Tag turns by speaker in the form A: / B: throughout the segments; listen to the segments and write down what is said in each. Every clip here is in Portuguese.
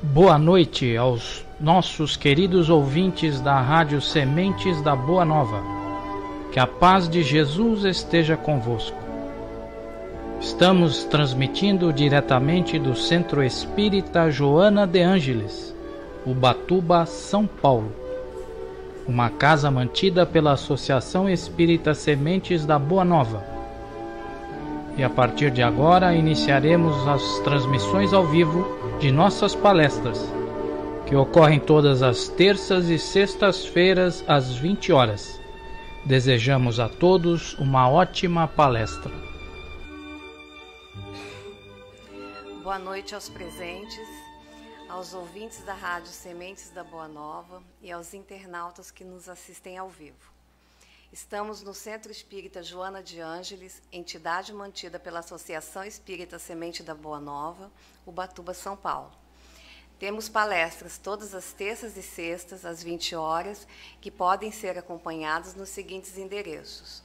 A: Boa noite aos nossos queridos ouvintes da Rádio Sementes da Boa Nova. Que a paz de Jesus esteja convosco. Estamos transmitindo diretamente do Centro Espírita Joana de Ângeles, Ubatuba, São Paulo. Uma casa mantida pela Associação Espírita Sementes da Boa Nova e a partir de agora iniciaremos as transmissões ao vivo de nossas palestras, que ocorrem todas as terças e sextas-feiras às 20 horas. Desejamos a todos uma ótima palestra.
B: Boa noite aos presentes, aos ouvintes da Rádio Sementes da Boa Nova e aos internautas que nos assistem ao vivo. Estamos no Centro Espírita Joana de Ângeles, entidade mantida pela Associação Espírita Semente da Boa Nova, Ubatuba, São Paulo. Temos palestras todas as terças e sextas, às 20 horas, que podem ser acompanhadas nos seguintes endereços: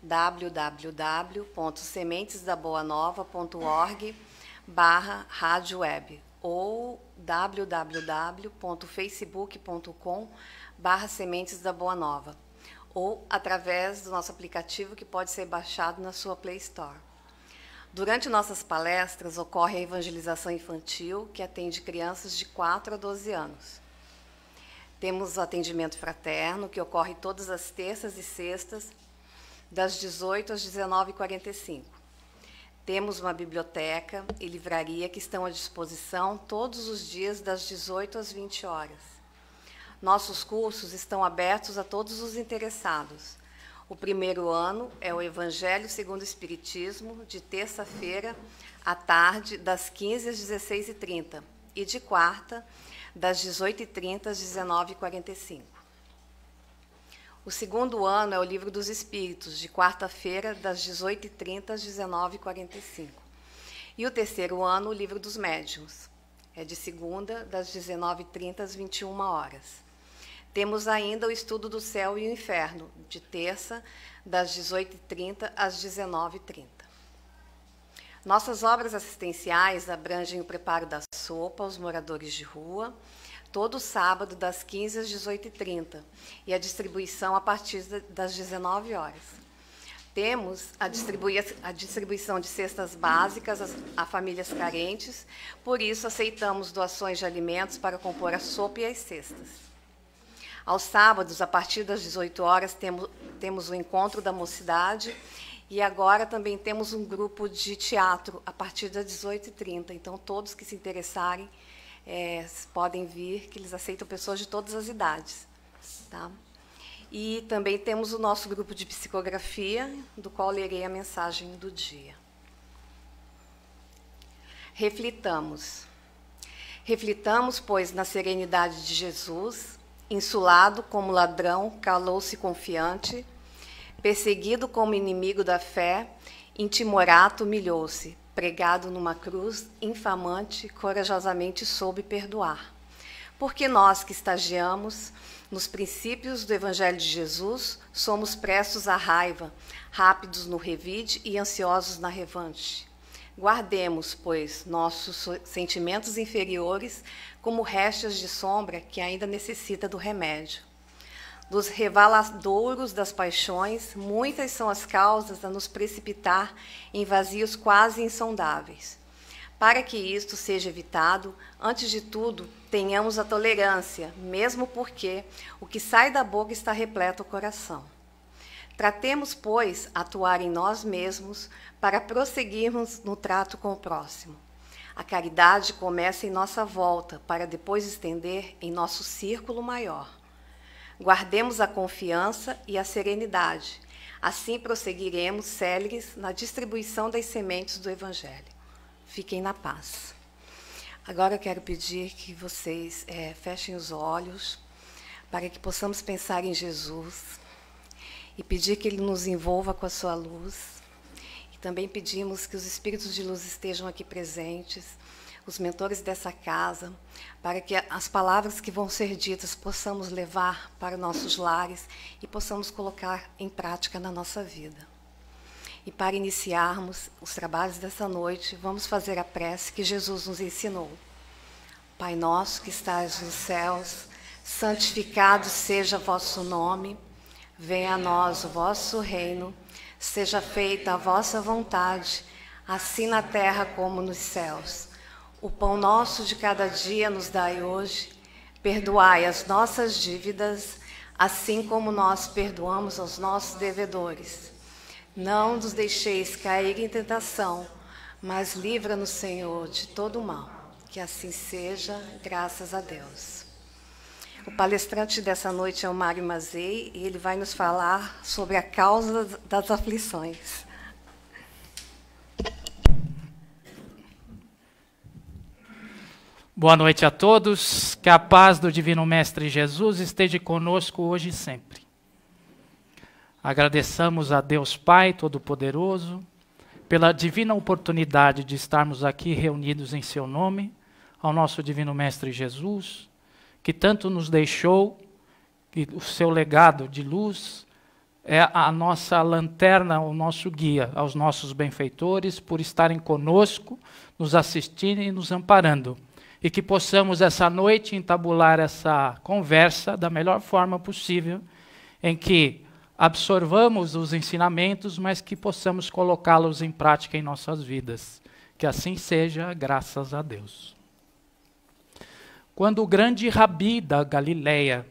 B: www.sementesdaboanova.org barra rádio web ou www.facebook.com barra sementes da boa nova ou através do nosso aplicativo que pode ser baixado na sua Play Store. Durante nossas palestras ocorre a evangelização infantil, que atende crianças de 4 a 12 anos. Temos o atendimento fraterno, que ocorre todas as terças e sextas, das 18 às 19h45. Temos uma biblioteca e livraria que estão à disposição todos os dias das 18 às 20 horas. Nossos cursos estão abertos a todos os interessados. O primeiro ano é o Evangelho segundo o Espiritismo, de terça-feira à tarde, das 15 às 16h30, e de quarta, das 18h30 às 19h45. O segundo ano é o Livro dos Espíritos, de quarta-feira, das 18h30 às 19h45. E o terceiro ano, o Livro dos Médiuns, é de segunda, das 19h30 às 21 horas. Temos ainda o estudo do céu e o inferno, de terça, das 18h30 às 19h30. Nossas obras assistenciais abrangem o preparo da sopa aos moradores de rua, todo sábado, das 15 às 18h30, e a distribuição a partir das 19 horas. Temos a, a, distribuição de cestas básicas a, a famílias carentes, por isso aceitamos doações de alimentos para compor a sopa e as cestas. Aos sábados, a partir das 18 horas, temos, temos o Encontro da Mocidade. E agora também temos um grupo de teatro a partir das 18h30. Então, todos que se interessarem é, podem vir, que eles aceitam pessoas de todas as idades. Tá? E também temos o nosso grupo de psicografia, do qual lerei a mensagem do dia. Reflitamos. Reflitamos, pois, na serenidade de Jesus, Insulado como ladrão, calou-se confiante. Perseguido como inimigo da fé, intimorato humilhou-se. Pregado numa cruz, infamante, corajosamente soube perdoar. Porque nós que estagiamos nos princípios do Evangelho de Jesus, somos prestos à raiva, rápidos no revide e ansiosos na revanche. Guardemos, pois, nossos sentimentos inferiores como restos de sombra que ainda necessita do remédio. Dos revaladouros das paixões, muitas são as causas a nos precipitar em vazios quase insondáveis. Para que isto seja evitado, antes de tudo, tenhamos a tolerância, mesmo porque o que sai da boca está repleto o coração. Tratemos, pois, atuar em nós mesmos para prosseguirmos no trato com o próximo. A caridade começa em nossa volta, para depois estender em nosso círculo maior. Guardemos a confiança e a serenidade. Assim prosseguiremos céleres na distribuição das sementes do Evangelho. Fiquem na paz. Agora eu quero pedir que vocês é, fechem os olhos para que possamos pensar em Jesus e pedir que Ele nos envolva com a sua luz também pedimos que os espíritos de luz estejam aqui presentes, os mentores dessa casa, para que as palavras que vão ser ditas possamos levar para nossos lares e possamos colocar em prática na nossa vida. E para iniciarmos os trabalhos dessa noite, vamos fazer a prece que Jesus nos ensinou. Pai nosso que estás nos céus, santificado seja vosso nome, venha a nós o vosso reino Seja feita a vossa vontade, assim na terra como nos céus. O pão nosso de cada dia nos dai hoje. Perdoai as nossas dívidas, assim como nós perdoamos aos nossos devedores. Não nos deixeis cair em tentação, mas livra-nos, Senhor, de todo mal. Que assim seja, graças a Deus. O palestrante dessa noite é o Mário Mazei e ele vai nos falar sobre a causa das aflições.
A: Boa noite a todos. Que a paz do Divino Mestre Jesus esteja conosco hoje e sempre. Agradecemos a Deus Pai Todo-Poderoso pela divina oportunidade de estarmos aqui reunidos em seu nome, ao nosso Divino Mestre Jesus que tanto nos deixou, que o seu legado de luz é a nossa lanterna, o nosso guia, aos nossos benfeitores por estarem conosco, nos assistindo e nos amparando. E que possamos essa noite entabular essa conversa da melhor forma possível, em que absorvamos os ensinamentos, mas que possamos colocá-los em prática em nossas vidas. Que assim seja, graças a Deus quando o grande rabi da Galileia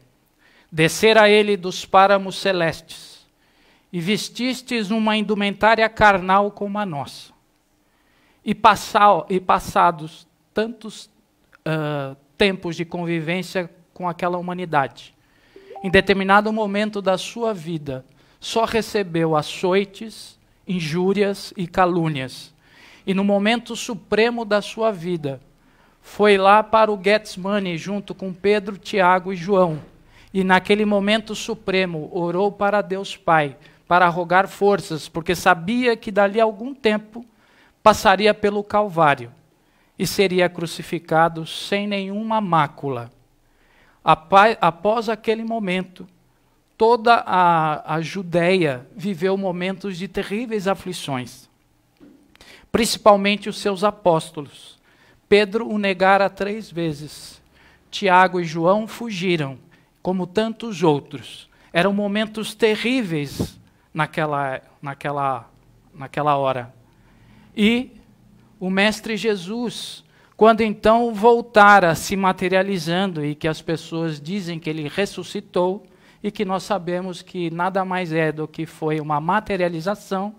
A: descer a ele dos páramos celestes, e vestistes uma indumentária carnal como a nossa, e, passal, e passados tantos uh, tempos de convivência com aquela humanidade, em determinado momento da sua vida, só recebeu açoites, injúrias e calúnias. E no momento supremo da sua vida, foi lá para o Getsemane junto com Pedro, Tiago e João. E naquele momento supremo orou para Deus Pai para rogar forças, porque sabia que dali a algum tempo passaria pelo Calvário e seria crucificado sem nenhuma mácula. Após aquele momento, toda a, a Judéia viveu momentos de terríveis aflições, principalmente os seus apóstolos Pedro o negara três vezes. Tiago e João fugiram, como tantos outros. Eram momentos terríveis naquela, naquela, naquela hora. E o Mestre Jesus, quando então voltara se materializando e que as pessoas dizem que ele ressuscitou e que nós sabemos que nada mais é do que foi uma materialização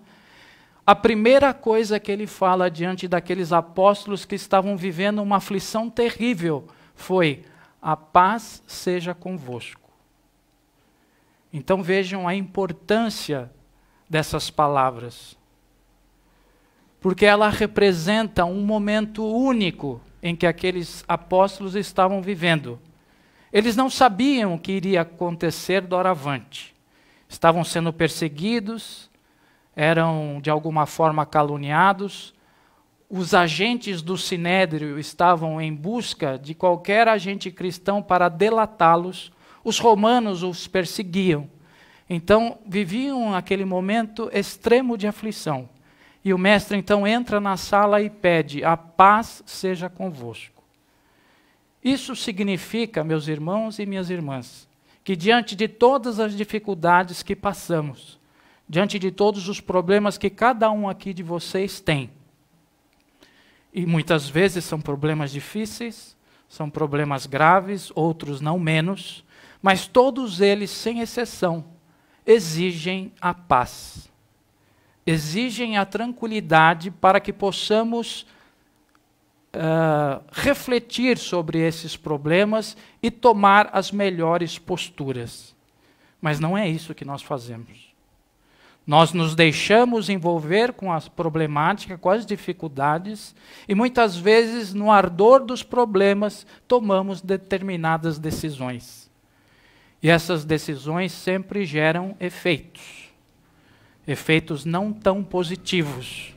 A: a primeira coisa que ele fala diante daqueles apóstolos que estavam vivendo uma aflição terrível foi: A paz seja convosco. Então vejam a importância dessas palavras, porque ela representa um momento único em que aqueles apóstolos estavam vivendo. Eles não sabiam o que iria acontecer doravante. Estavam sendo perseguidos, eram de alguma forma caluniados. Os agentes do sinédrio estavam em busca de qualquer agente cristão para delatá-los. Os romanos os perseguiam. Então, viviam aquele momento extremo de aflição. E o mestre então entra na sala e pede: A paz seja convosco. Isso significa, meus irmãos e minhas irmãs, que diante de todas as dificuldades que passamos, diante de todos os problemas que cada um aqui de vocês tem. E muitas vezes são problemas difíceis, são problemas graves, outros não menos, mas todos eles, sem exceção, exigem a paz, exigem a tranquilidade para que possamos uh, refletir sobre esses problemas e tomar as melhores posturas. Mas não é isso que nós fazemos. Nós nos deixamos envolver com as problemáticas, com as dificuldades, e muitas vezes, no ardor dos problemas, tomamos determinadas decisões. E essas decisões sempre geram efeitos. Efeitos não tão positivos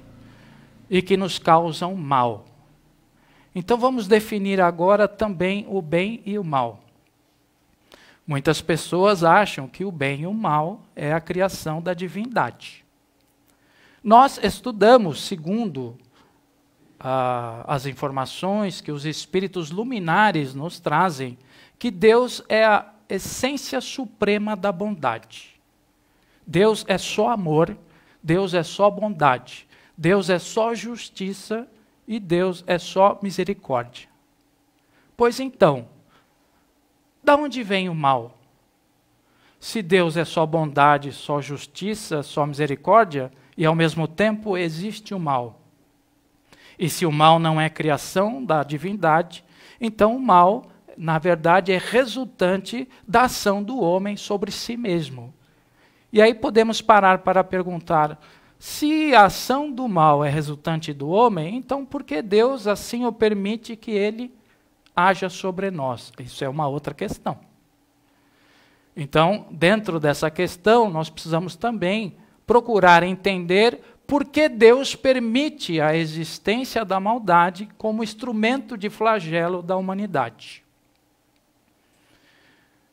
A: e que nos causam mal. Então vamos definir agora também o bem e o mal. Muitas pessoas acham que o bem e o mal é a criação da divindade. Nós estudamos, segundo ah, as informações que os espíritos luminares nos trazem, que Deus é a essência suprema da bondade. Deus é só amor, Deus é só bondade, Deus é só justiça e Deus é só misericórdia. Pois então, da onde vem o mal? Se Deus é só bondade, só justiça, só misericórdia, e ao mesmo tempo existe o mal. E se o mal não é criação da divindade, então o mal, na verdade, é resultante da ação do homem sobre si mesmo. E aí podemos parar para perguntar: se a ação do mal é resultante do homem, então por que Deus assim o permite que ele haja sobre nós. Isso é uma outra questão. Então, dentro dessa questão, nós precisamos também procurar entender por que Deus permite a existência da maldade como instrumento de flagelo da humanidade.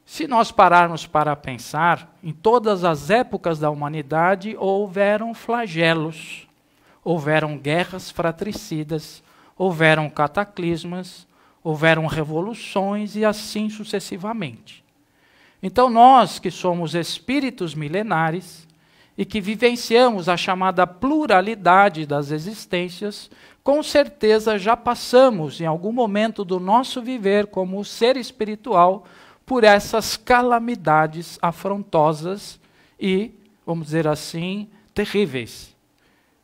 A: Se nós pararmos para pensar, em todas as épocas da humanidade houveram flagelos, houveram guerras fratricidas, houveram cataclismas, houveram revoluções e assim sucessivamente. Então, nós que somos espíritos milenares e que vivenciamos a chamada pluralidade das existências, com certeza já passamos, em algum momento do nosso viver como ser espiritual, por essas calamidades afrontosas e, vamos dizer assim, terríveis.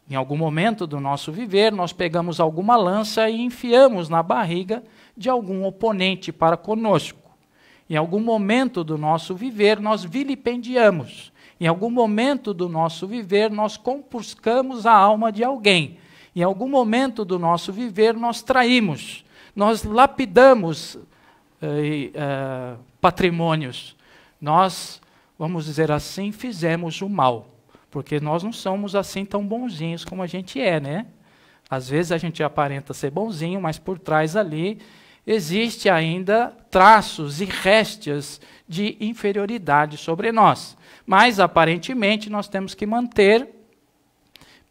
A: Em algum momento do nosso viver, nós pegamos alguma lança e enfiamos na barriga de algum oponente para conosco. Em algum momento do nosso viver, nós vilipendiamos. Em algum momento do nosso viver, nós compuscamos a alma de alguém. Em algum momento do nosso viver, nós traímos. Nós lapidamos eh, eh, patrimônios. Nós, vamos dizer assim, fizemos o mal. Porque nós não somos assim tão bonzinhos como a gente é, né? Às vezes a gente aparenta ser bonzinho, mas por trás ali existe ainda traços e réstias de inferioridade sobre nós. Mas, aparentemente, nós temos que manter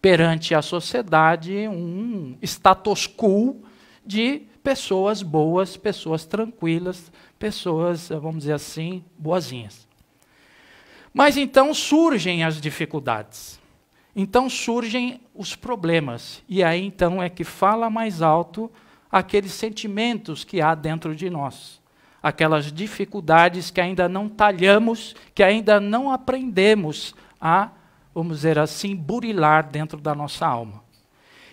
A: perante a sociedade um status quo de pessoas boas, pessoas tranquilas, pessoas, vamos dizer assim, boazinhas. Mas então surgem as dificuldades. Então surgem os problemas. E aí então é que fala mais alto aqueles sentimentos que há dentro de nós, aquelas dificuldades que ainda não talhamos, que ainda não aprendemos a, vamos dizer assim, burilar dentro da nossa alma.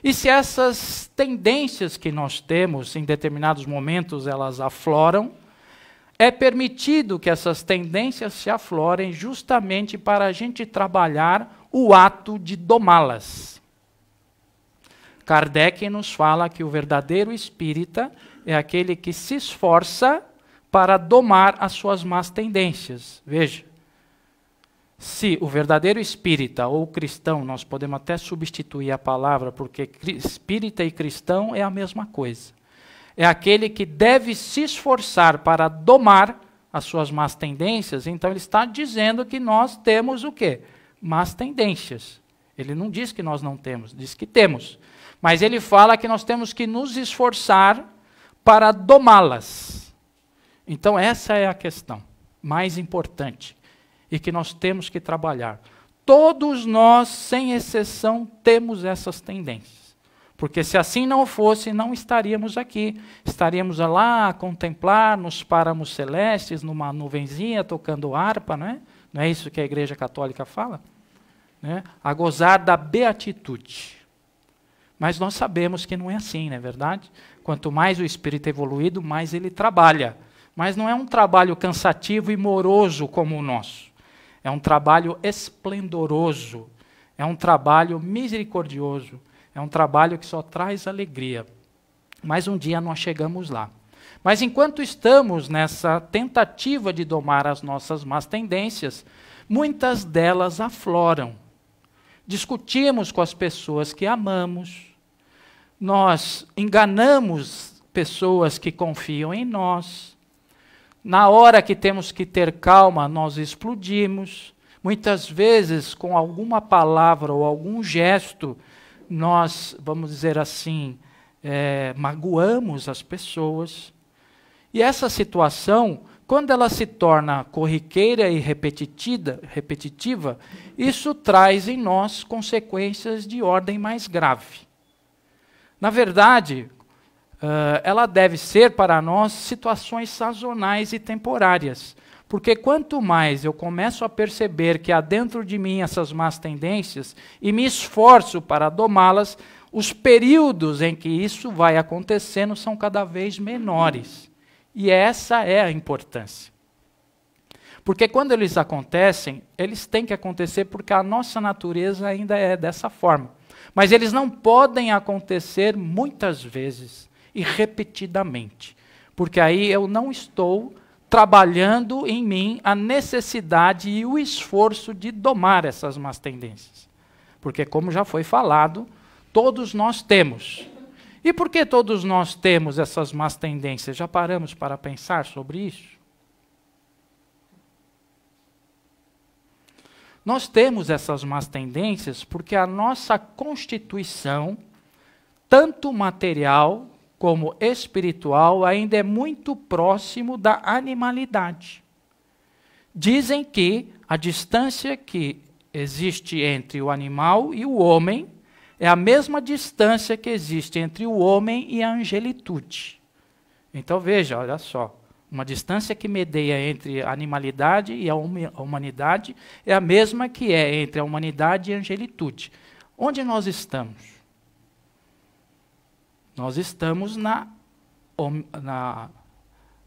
A: E se essas tendências que nós temos em determinados momentos elas afloram, é permitido que essas tendências se aflorem justamente para a gente trabalhar o ato de domá-las Kardec nos fala que o verdadeiro espírita é aquele que se esforça para domar as suas más tendências. Veja, se o verdadeiro espírita ou cristão, nós podemos até substituir a palavra, porque espírita e cristão é a mesma coisa. É aquele que deve se esforçar para domar as suas más tendências, então ele está dizendo que nós temos o quê? Más tendências. Ele não diz que nós não temos, diz que temos. Mas ele fala que nós temos que nos esforçar para domá-las. Então, essa é a questão mais importante e que nós temos que trabalhar. Todos nós, sem exceção, temos essas tendências. Porque se assim não fosse, não estaríamos aqui. Estaríamos lá a contemplar nos páramos celestes, numa nuvenzinha, tocando harpa, não é? Não é isso que a Igreja Católica fala? Né? A gozar da beatitude. Mas nós sabemos que não é assim, não é verdade? Quanto mais o espírito é evoluído, mais ele trabalha. Mas não é um trabalho cansativo e moroso como o nosso. É um trabalho esplendoroso. É um trabalho misericordioso. É um trabalho que só traz alegria. Mas um dia nós chegamos lá. Mas enquanto estamos nessa tentativa de domar as nossas más tendências, muitas delas afloram discutimos com as pessoas que amamos, nós enganamos pessoas que confiam em nós. Na hora que temos que ter calma, nós explodimos. Muitas vezes, com alguma palavra ou algum gesto, nós, vamos dizer assim, é, magoamos as pessoas. E essa situação quando ela se torna corriqueira e repetitiva, isso traz em nós consequências de ordem mais grave. Na verdade, uh, ela deve ser para nós situações sazonais e temporárias. Porque quanto mais eu começo a perceber que há dentro de mim essas más tendências e me esforço para domá-las, os períodos em que isso vai acontecendo são cada vez menores. E essa é a importância. Porque quando eles acontecem, eles têm que acontecer porque a nossa natureza ainda é dessa forma. Mas eles não podem acontecer muitas vezes e repetidamente. Porque aí eu não estou trabalhando em mim a necessidade e o esforço de domar essas más tendências. Porque, como já foi falado, todos nós temos e por que todos nós temos essas más tendências? Já paramos para pensar sobre isso? Nós temos essas más tendências porque a nossa constituição, tanto material como espiritual, ainda é muito próximo da animalidade. Dizem que a distância que existe entre o animal e o homem é a mesma distância que existe entre o homem e a angelitude. Então veja, olha só, uma distância que medeia entre a animalidade e a humanidade é a mesma que é entre a humanidade e a angelitude. Onde nós estamos? Nós estamos na, hum, na,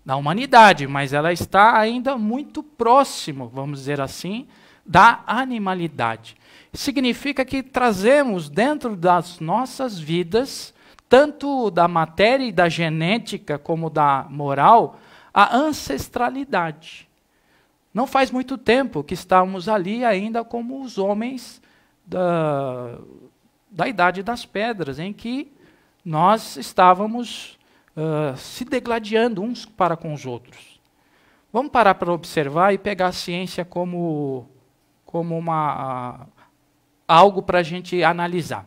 A: na humanidade, mas ela está ainda muito próximo, vamos dizer assim, da animalidade. Significa que trazemos dentro das nossas vidas, tanto da matéria e da genética, como da moral, a ancestralidade. Não faz muito tempo que estamos ali ainda como os homens da, da Idade das Pedras, em que nós estávamos uh, se degladiando uns para com os outros. Vamos parar para observar e pegar a ciência como como uma, algo para a gente analisar.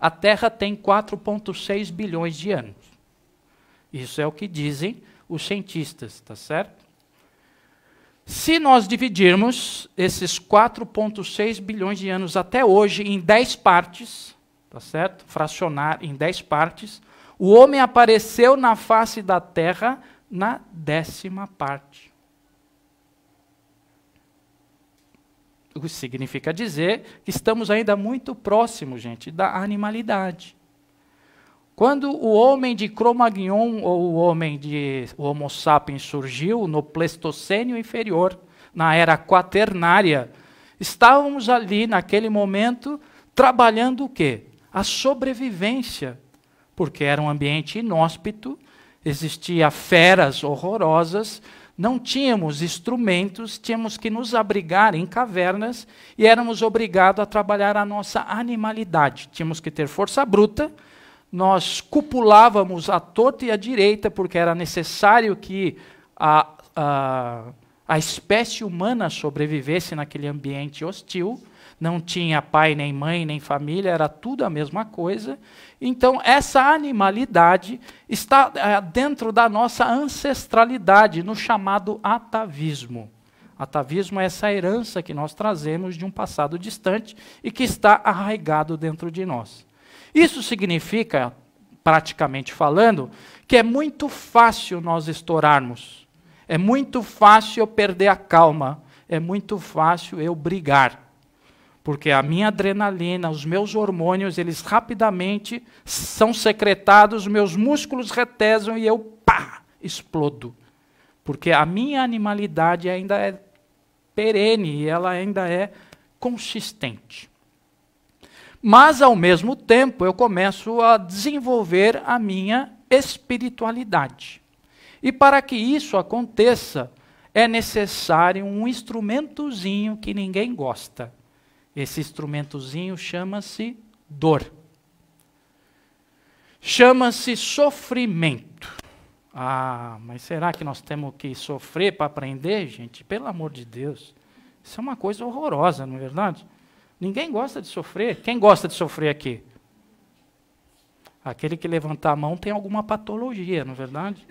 A: A Terra tem 4,6 bilhões de anos. Isso é o que dizem os cientistas, tá certo? Se nós dividirmos esses 4,6 bilhões de anos até hoje em 10 partes, tá certo? Fracionar em 10 partes, o homem apareceu na face da Terra na décima parte. O que significa dizer que estamos ainda muito próximos, gente, da animalidade. Quando o homem de Cro-Magnon ou o homem de o Homo sapiens surgiu no Pleistocênio inferior, na era quaternária, estávamos ali naquele momento trabalhando o quê? A sobrevivência, porque era um ambiente inóspito, existia feras horrorosas, não tínhamos instrumentos, tínhamos que nos abrigar em cavernas e éramos obrigados a trabalhar a nossa animalidade. Tínhamos que ter força bruta, nós cupulávamos à torta e à direita, porque era necessário que a, a, a espécie humana sobrevivesse naquele ambiente hostil não tinha pai, nem mãe, nem família, era tudo a mesma coisa. Então, essa animalidade está eh, dentro da nossa ancestralidade, no chamado atavismo. Atavismo é essa herança que nós trazemos de um passado distante e que está arraigado dentro de nós. Isso significa, praticamente falando, que é muito fácil nós estourarmos, é muito fácil eu perder a calma, é muito fácil eu brigar porque a minha adrenalina, os meus hormônios, eles rapidamente são secretados, meus músculos retesam e eu pá, explodo. Porque a minha animalidade ainda é perene e ela ainda é consistente. Mas ao mesmo tempo eu começo a desenvolver a minha espiritualidade. E para que isso aconteça, é necessário um instrumentozinho que ninguém gosta esse instrumentozinho chama-se dor. Chama-se sofrimento. Ah, mas será que nós temos que sofrer para aprender, gente? Pelo amor de Deus. Isso é uma coisa horrorosa, não é verdade? Ninguém gosta de sofrer. Quem gosta de sofrer aqui? Aquele que levantar a mão tem alguma patologia, não é verdade?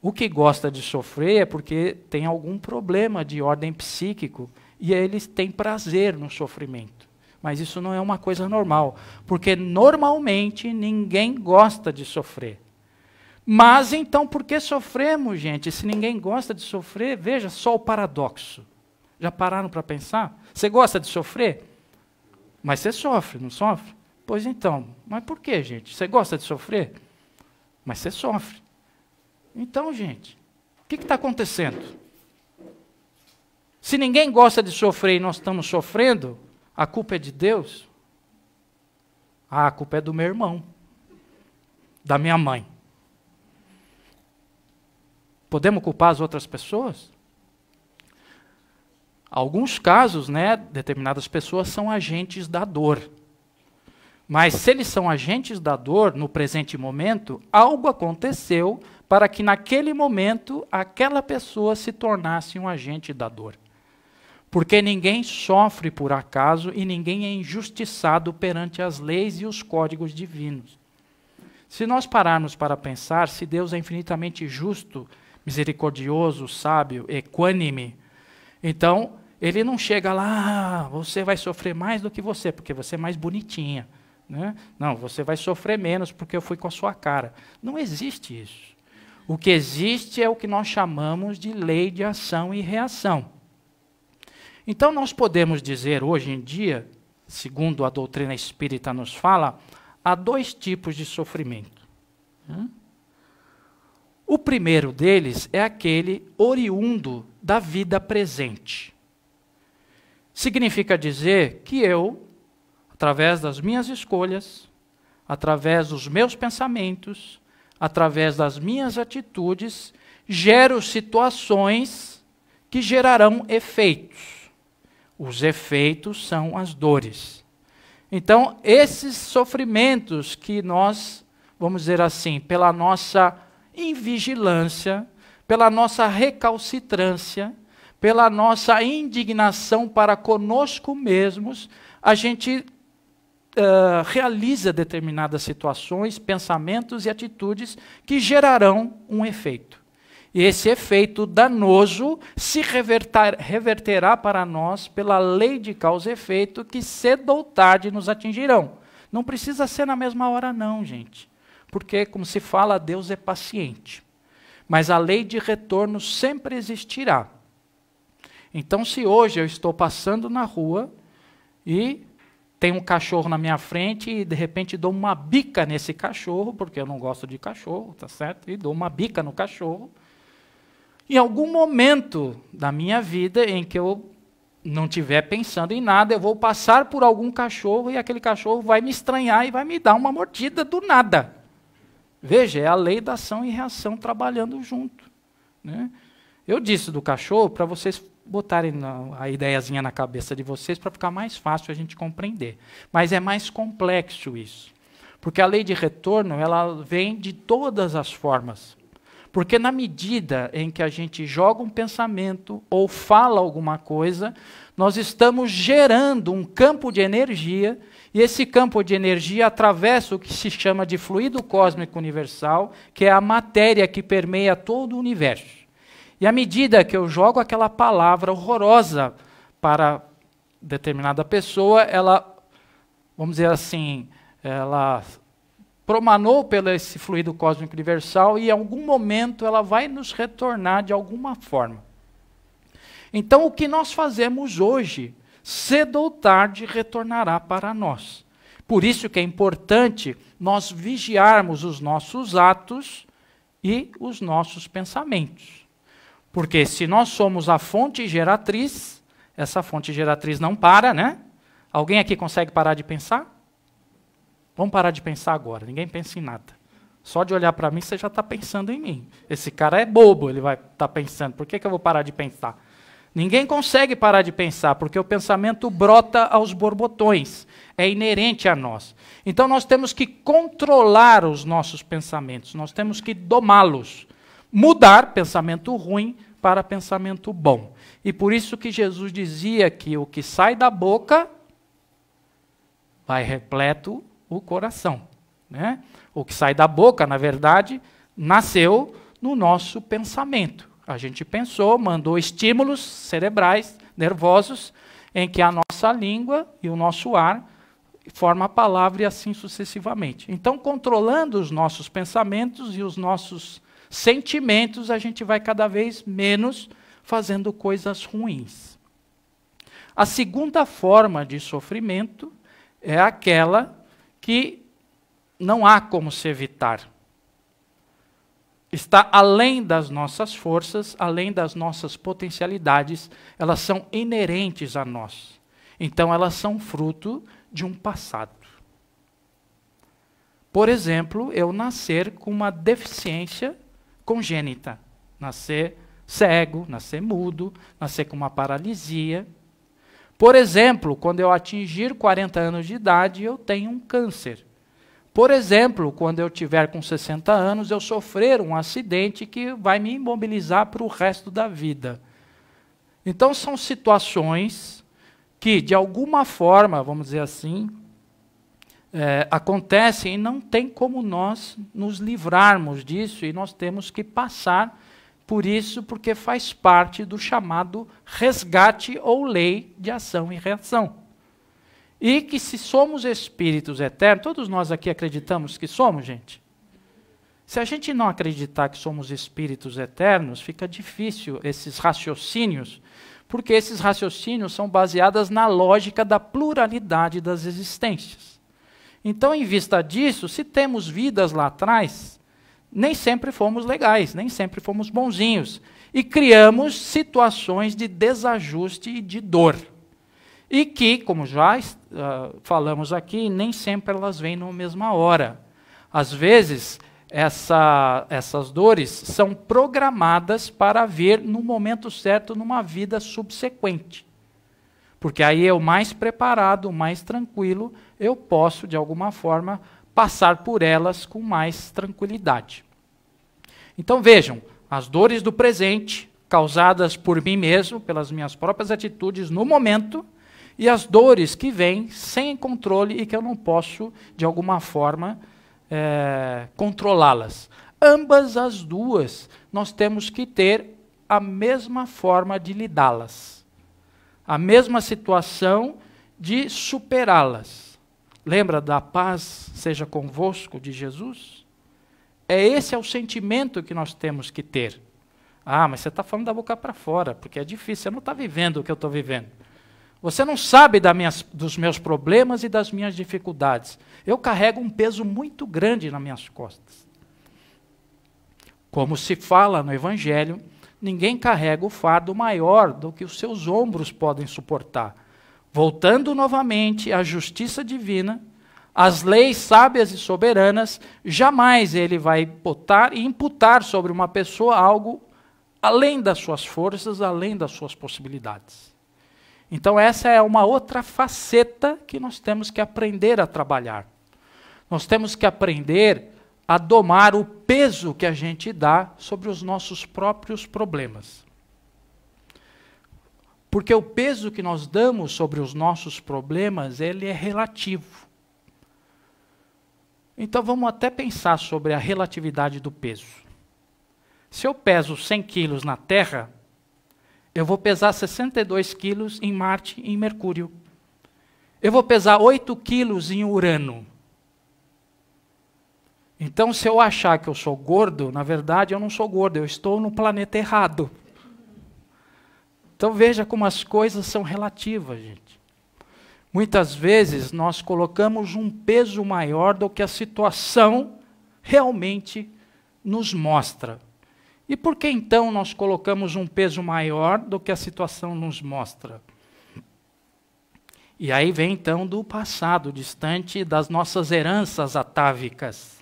A: O que gosta de sofrer é porque tem algum problema de ordem psíquico e eles têm prazer no sofrimento. Mas isso não é uma coisa normal, porque normalmente ninguém gosta de sofrer. Mas então por que sofremos, gente? Se ninguém gosta de sofrer, veja só o paradoxo. Já pararam para pensar? Você gosta de sofrer? Mas você sofre, não sofre? Pois então, mas por que, gente? Você gosta de sofrer? Mas você sofre. Então, gente, o que está acontecendo? Se ninguém gosta de sofrer e nós estamos sofrendo, a culpa é de Deus? Ah, a culpa é do meu irmão, da minha mãe. Podemos culpar as outras pessoas? Alguns casos, né, determinadas pessoas são agentes da dor. Mas se eles são agentes da dor no presente momento, algo aconteceu para que naquele momento aquela pessoa se tornasse um agente da dor. Porque ninguém sofre por acaso e ninguém é injustiçado perante as leis e os códigos divinos. Se nós pararmos para pensar, se Deus é infinitamente justo, misericordioso, sábio, equânime, então ele não chega lá, ah, você vai sofrer mais do que você, porque você é mais bonitinha. Né? Não, você vai sofrer menos porque eu fui com a sua cara. Não existe isso. O que existe é o que nós chamamos de lei de ação e reação. Então, nós podemos dizer hoje em dia, segundo a doutrina espírita nos fala, há dois tipos de sofrimento. Né? O primeiro deles é aquele oriundo da vida presente. Significa dizer que eu, através das minhas escolhas, através dos meus pensamentos, através das minhas atitudes, gero situações que gerarão efeitos. Os efeitos são as dores. Então, esses sofrimentos que nós, vamos dizer assim, pela nossa invigilância, pela nossa recalcitrância, pela nossa indignação para conosco mesmos, a gente Uh, realiza determinadas situações, pensamentos e atitudes que gerarão um efeito. E esse efeito danoso se reverter, reverterá para nós pela lei de causa e efeito que cedo ou tarde nos atingirão. Não precisa ser na mesma hora, não, gente. Porque, como se fala, Deus é paciente. Mas a lei de retorno sempre existirá. Então, se hoje eu estou passando na rua e tem um cachorro na minha frente e de repente dou uma bica nesse cachorro, porque eu não gosto de cachorro, tá certo? E dou uma bica no cachorro. Em algum momento da minha vida em que eu não estiver pensando em nada, eu vou passar por algum cachorro e aquele cachorro vai me estranhar e vai me dar uma mordida do nada. Veja, é a lei da ação e reação trabalhando junto. Né? Eu disse do cachorro para vocês botarem a ideiazinha na cabeça de vocês para ficar mais fácil a gente compreender. Mas é mais complexo isso. Porque a lei de retorno, ela vem de todas as formas. Porque na medida em que a gente joga um pensamento ou fala alguma coisa, nós estamos gerando um campo de energia, e esse campo de energia atravessa o que se chama de fluido cósmico universal, que é a matéria que permeia todo o universo. E à medida que eu jogo aquela palavra horrorosa para determinada pessoa, ela, vamos dizer assim, ela promanou pelo esse fluido cósmico universal e em algum momento ela vai nos retornar de alguma forma. Então o que nós fazemos hoje, cedo ou tarde retornará para nós. Por isso que é importante nós vigiarmos os nossos atos e os nossos pensamentos. Porque se nós somos a fonte geratriz, essa fonte geratriz não para, né? Alguém aqui consegue parar de pensar? Vamos parar de pensar agora, ninguém pensa em nada. Só de olhar para mim, você já está pensando em mim. Esse cara é bobo, ele vai estar tá pensando. Por que, que eu vou parar de pensar? Ninguém consegue parar de pensar, porque o pensamento brota aos borbotões, é inerente a nós. Então nós temos que controlar os nossos pensamentos, nós temos que domá-los, mudar pensamento ruim para pensamento bom. E por isso que Jesus dizia que o que sai da boca vai repleto o coração. Né? O que sai da boca, na verdade, nasceu no nosso pensamento. A gente pensou, mandou estímulos cerebrais, nervosos, em que a nossa língua e o nosso ar forma a palavra e assim sucessivamente. Então, controlando os nossos pensamentos e os nossos sentimentos, a gente vai cada vez menos fazendo coisas ruins. A segunda forma de sofrimento é aquela que não há como se evitar. Está além das nossas forças, além das nossas potencialidades, elas são inerentes a nós. Então, elas são fruto de um passado. Por exemplo, eu nascer com uma deficiência congênita, nascer cego, nascer mudo, nascer com uma paralisia. Por exemplo, quando eu atingir 40 anos de idade, eu tenho um câncer. Por exemplo, quando eu tiver com 60 anos, eu sofrer um acidente que vai me imobilizar para o resto da vida. Então, são situações que, de alguma forma, vamos dizer assim, é, acontecem e não tem como nós nos livrarmos disso e nós temos que passar por isso, porque faz parte do chamado resgate ou lei de ação e reação. E que se somos espíritos eternos, todos nós aqui acreditamos que somos, gente? Se a gente não acreditar que somos espíritos eternos, fica difícil esses raciocínios, porque esses raciocínios são baseados na lógica da pluralidade das existências. Então, em vista disso, se temos vidas lá atrás, nem sempre fomos legais, nem sempre fomos bonzinhos. E criamos situações de desajuste e de dor. E que, como já uh, falamos aqui, nem sempre elas vêm na mesma hora. Às vezes, essa, essas dores são programadas para vir no momento certo numa vida subsequente. Porque aí eu mais preparado, mais tranquilo, eu posso de alguma forma passar por elas com mais tranquilidade. Então vejam, as dores do presente, causadas por mim mesmo, pelas minhas próprias atitudes no momento, e as dores que vêm sem controle e que eu não posso, de alguma forma, é, controlá-las. Ambas as duas nós temos que ter a mesma forma de lidá-las, a mesma situação de superá-las. Lembra da paz seja convosco de Jesus? É esse é o sentimento que nós temos que ter. Ah, mas você está falando da boca para fora, porque é difícil, você não está vivendo o que eu estou vivendo. Você não sabe minhas, dos meus problemas e das minhas dificuldades. Eu carrego um peso muito grande nas minhas costas. Como se fala no Evangelho, ninguém carrega o fardo maior do que os seus ombros podem suportar. Voltando novamente à justiça divina, às leis sábias e soberanas, jamais ele vai botar e imputar sobre uma pessoa algo além das suas forças, além das suas possibilidades. Então, essa é uma outra faceta que nós temos que aprender a trabalhar. Nós temos que aprender a domar o peso que a gente dá sobre os nossos próprios problemas. Porque o peso que nós damos sobre os nossos problemas, ele é relativo. Então vamos até pensar sobre a relatividade do peso. Se eu peso 100 quilos na Terra, eu vou pesar 62 quilos em Marte e em Mercúrio. Eu vou pesar 8 quilos em Urano. Então, se eu achar que eu sou gordo, na verdade eu não sou gordo, eu estou no planeta errado. Então veja como as coisas são relativas, gente. Muitas vezes nós colocamos um peso maior do que a situação realmente nos mostra. E por que então nós colocamos um peso maior do que a situação nos mostra? E aí vem então do passado distante das nossas heranças atávicas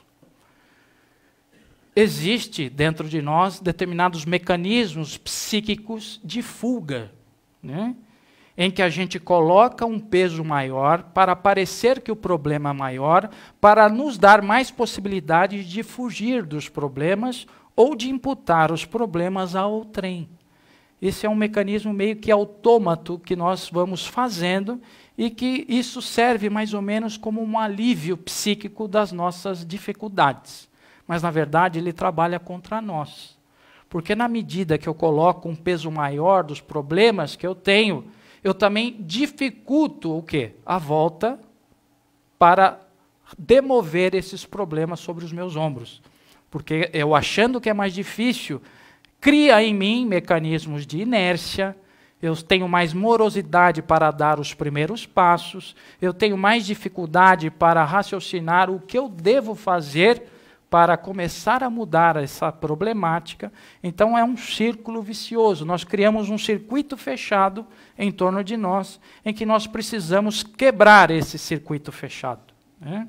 A: existe dentro de nós determinados mecanismos psíquicos de fuga, né? em que a gente coloca um peso maior para parecer que o problema é maior, para nos dar mais possibilidades de fugir dos problemas ou de imputar os problemas ao trem. Esse é um mecanismo meio que autômato que nós vamos fazendo e que isso serve mais ou menos como um alívio psíquico das nossas dificuldades mas na verdade ele trabalha contra nós. Porque na medida que eu coloco um peso maior dos problemas que eu tenho, eu também dificulto o quê? A volta para demover esses problemas sobre os meus ombros. Porque eu achando que é mais difícil, cria em mim mecanismos de inércia, eu tenho mais morosidade para dar os primeiros passos, eu tenho mais dificuldade para raciocinar o que eu devo fazer para começar a mudar essa problemática. Então é um círculo vicioso. Nós criamos um circuito fechado em torno de nós, em que nós precisamos quebrar esse circuito fechado. Né?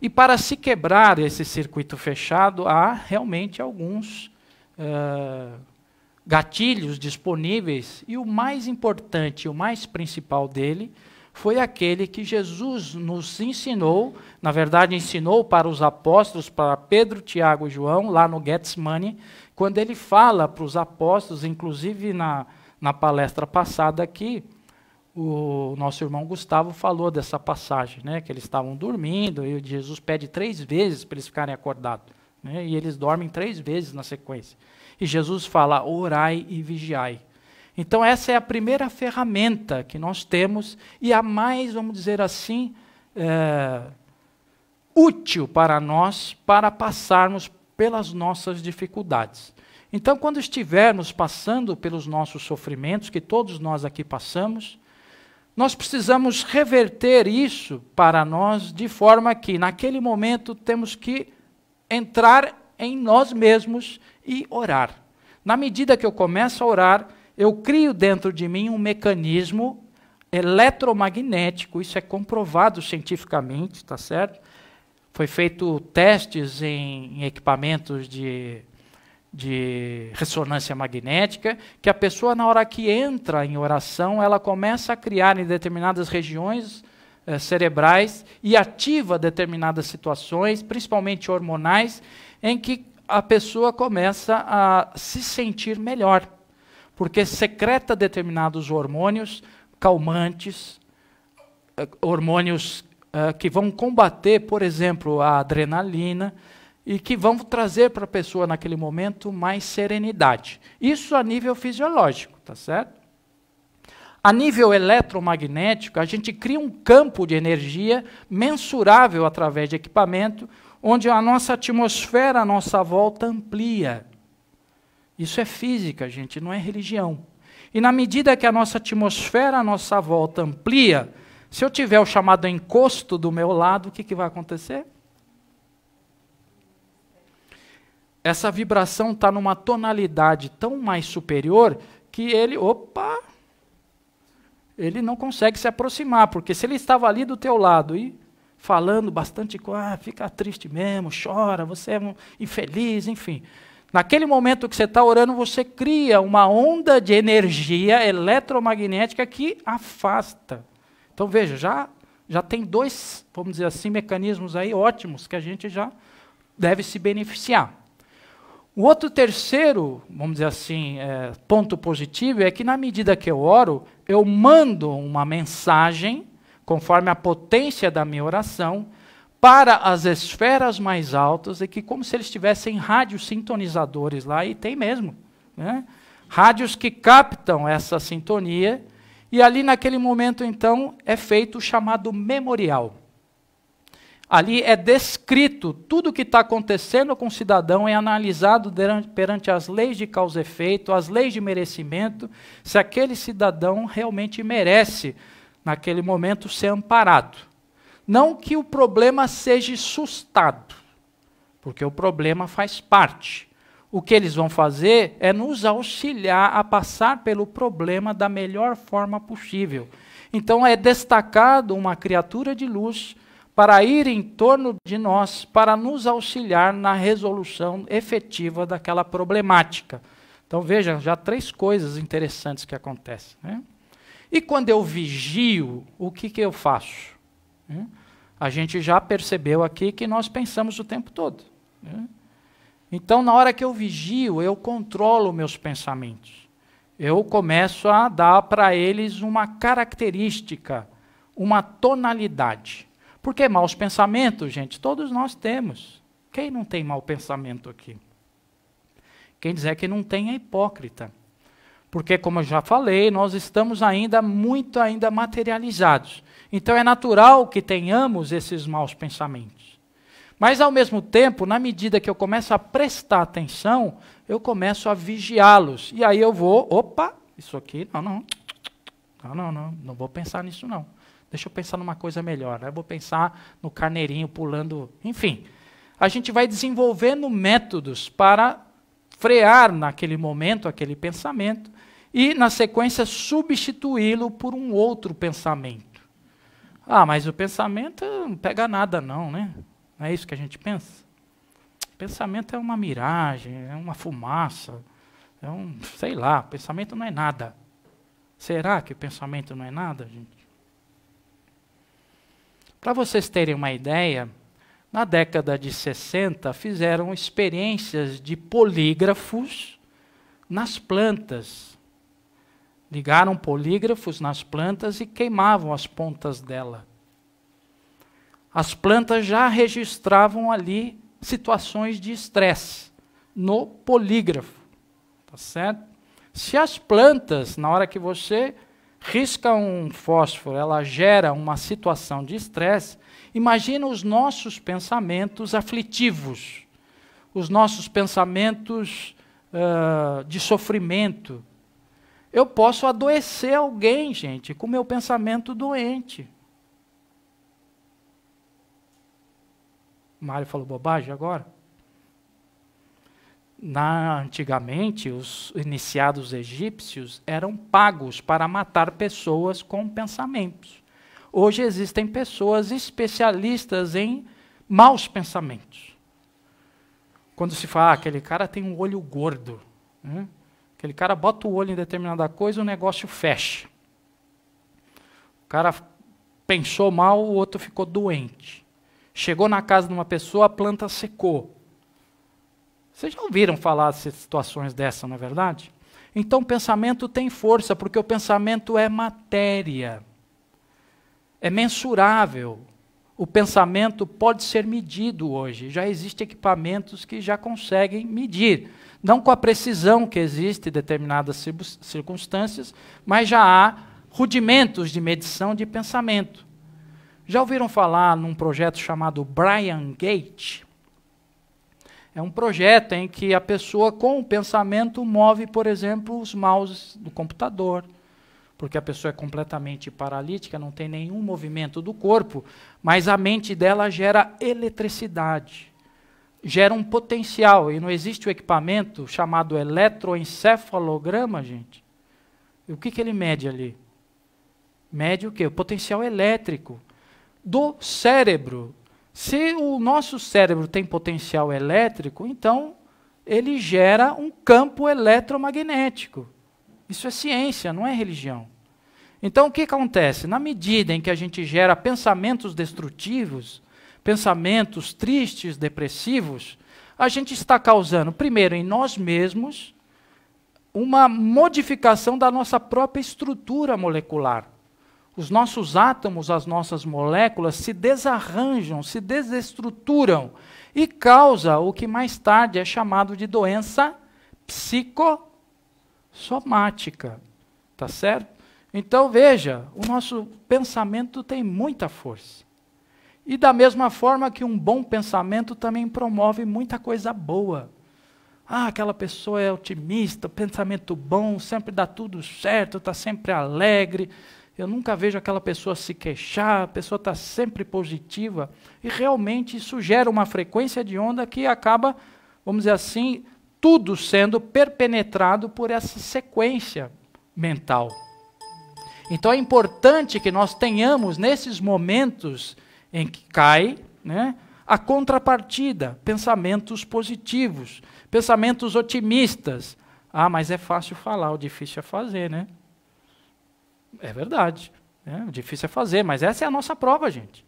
A: E para se quebrar esse circuito fechado, há realmente alguns uh, gatilhos disponíveis, e o mais importante, o mais principal dele, foi aquele que Jesus nos ensinou, na verdade, ensinou para os apóstolos, para Pedro, Tiago e João, lá no Getsemane, quando ele fala para os apóstolos, inclusive na, na palestra passada aqui, o nosso irmão Gustavo falou dessa passagem, né, que eles estavam dormindo e Jesus pede três vezes para eles ficarem acordados. Né, e eles dormem três vezes na sequência. E Jesus fala: orai e vigiai. Então, essa é a primeira ferramenta que nós temos e a mais, vamos dizer assim, é, útil para nós para passarmos pelas nossas dificuldades. Então, quando estivermos passando pelos nossos sofrimentos, que todos nós aqui passamos, nós precisamos reverter isso para nós de forma que, naquele momento, temos que entrar em nós mesmos e orar. Na medida que eu começo a orar, eu crio dentro de mim um mecanismo eletromagnético, isso é comprovado cientificamente, está certo? Foi feito testes em, em equipamentos de, de ressonância magnética, que a pessoa na hora que entra em oração, ela começa a criar em determinadas regiões eh, cerebrais e ativa determinadas situações, principalmente hormonais, em que a pessoa começa a se sentir melhor porque secreta determinados hormônios calmantes, eh, hormônios uh, que vão combater, por exemplo, a adrenalina e que vão trazer para a pessoa naquele momento mais serenidade. Isso a nível fisiológico, tá certo? A nível eletromagnético, a gente cria um campo de energia mensurável através de equipamento, onde a nossa atmosfera à nossa volta amplia. Isso é física, gente, não é religião. E na medida que a nossa atmosfera a nossa volta amplia, se eu tiver o chamado encosto do meu lado, o que, que vai acontecer? Essa vibração está numa tonalidade tão mais superior que ele, opa, ele não consegue se aproximar, porque se ele estava ali do teu lado e falando bastante, ah, fica triste mesmo, chora, você é um infeliz, enfim. Naquele momento que você está orando, você cria uma onda de energia eletromagnética que afasta. Então veja, já, já tem dois, vamos dizer assim, mecanismos aí ótimos que a gente já deve se beneficiar. O outro terceiro, vamos dizer assim, é, ponto positivo é que na medida que eu oro, eu mando uma mensagem, conforme a potência da minha oração, para as esferas mais altas, é que como se eles tivessem rádios sintonizadores lá, e tem mesmo. Né? Rádios que captam essa sintonia, e ali naquele momento, então, é feito o chamado memorial. Ali é descrito tudo o que está acontecendo com o cidadão, é analisado perante as leis de causa e efeito, as leis de merecimento, se aquele cidadão realmente merece, naquele momento, ser amparado. Não que o problema seja sustado, porque o problema faz parte. O que eles vão fazer é nos auxiliar a passar pelo problema da melhor forma possível. Então é destacado uma criatura de luz para ir em torno de nós, para nos auxiliar na resolução efetiva daquela problemática. Então veja, já três coisas interessantes que acontecem. Né? E quando eu vigio, o que, que eu faço? Né? a gente já percebeu aqui que nós pensamos o tempo todo. Né? Então, na hora que eu vigio, eu controlo meus pensamentos. Eu começo a dar para eles uma característica, uma tonalidade. Porque maus pensamentos, gente, todos nós temos. Quem não tem mau pensamento aqui? Quem dizer que não tem é hipócrita. Porque, como eu já falei, nós estamos ainda muito ainda materializados. Então é natural que tenhamos esses maus pensamentos. Mas ao mesmo tempo, na medida que eu começo a prestar atenção, eu começo a vigiá-los. E aí eu vou, opa, isso aqui, não, não. Não, não, não, não vou pensar nisso não. Deixa eu pensar numa coisa melhor. Né? Eu vou pensar no carneirinho pulando, enfim. A gente vai desenvolvendo métodos para frear naquele momento aquele pensamento e na sequência substituí-lo por um outro pensamento. Ah, mas o pensamento não pega nada, não, né? Não é isso que a gente pensa? Pensamento é uma miragem, é uma fumaça, é um. sei lá, pensamento não é nada. Será que o pensamento não é nada, gente? Para vocês terem uma ideia, na década de 60 fizeram experiências de polígrafos nas plantas Ligaram polígrafos nas plantas e queimavam as pontas dela. As plantas já registravam ali situações de estresse no polígrafo, tá certo? Se as plantas, na hora que você risca um fósforo, ela gera uma situação de estresse, imagina os nossos pensamentos aflitivos, os nossos pensamentos uh, de sofrimento, eu posso adoecer alguém, gente, com meu pensamento doente. Mário falou bobagem agora? Na, antigamente, os iniciados egípcios eram pagos para matar pessoas com pensamentos. Hoje existem pessoas especialistas em maus pensamentos. Quando se fala, ah, aquele cara tem um olho gordo. Né? Aquele cara bota o olho em determinada coisa, o negócio fecha. O cara pensou mal, o outro ficou doente. Chegou na casa de uma pessoa, a planta secou. Vocês já ouviram falar de situações dessas, não é verdade? Então, o pensamento tem força, porque o pensamento é matéria. É mensurável. O pensamento pode ser medido hoje. Já existem equipamentos que já conseguem medir não com a precisão que existe em determinadas circunstâncias, mas já há rudimentos de medição de pensamento. Já ouviram falar num projeto chamado Brian Gate? É um projeto em que a pessoa com o pensamento move, por exemplo, os mouses do computador, porque a pessoa é completamente paralítica, não tem nenhum movimento do corpo, mas a mente dela gera eletricidade gera um potencial. E não existe o equipamento chamado eletroencefalograma, gente. E o que, que ele mede ali? Mede o quê? O potencial elétrico do cérebro. Se o nosso cérebro tem potencial elétrico, então ele gera um campo eletromagnético. Isso é ciência, não é religião. Então o que acontece? Na medida em que a gente gera pensamentos destrutivos, pensamentos tristes, depressivos, a gente está causando, primeiro, em nós mesmos, uma modificação da nossa própria estrutura molecular. Os nossos átomos, as nossas moléculas se desarranjam, se desestruturam e causa o que mais tarde é chamado de doença psicossomática. Tá certo? Então veja, o nosso pensamento tem muita força. E da mesma forma que um bom pensamento também promove muita coisa boa. Ah, aquela pessoa é otimista, pensamento bom, sempre dá tudo certo, está sempre alegre. Eu nunca vejo aquela pessoa se queixar, a pessoa está sempre positiva. E realmente isso gera uma frequência de onda que acaba, vamos dizer assim, tudo sendo perpenetrado por essa sequência mental. Então é importante que nós tenhamos nesses momentos em que cai né, a contrapartida, pensamentos positivos, pensamentos otimistas. Ah, mas é fácil falar, o difícil é fazer, né? É verdade. Né? O difícil é fazer, mas essa é a nossa prova, gente.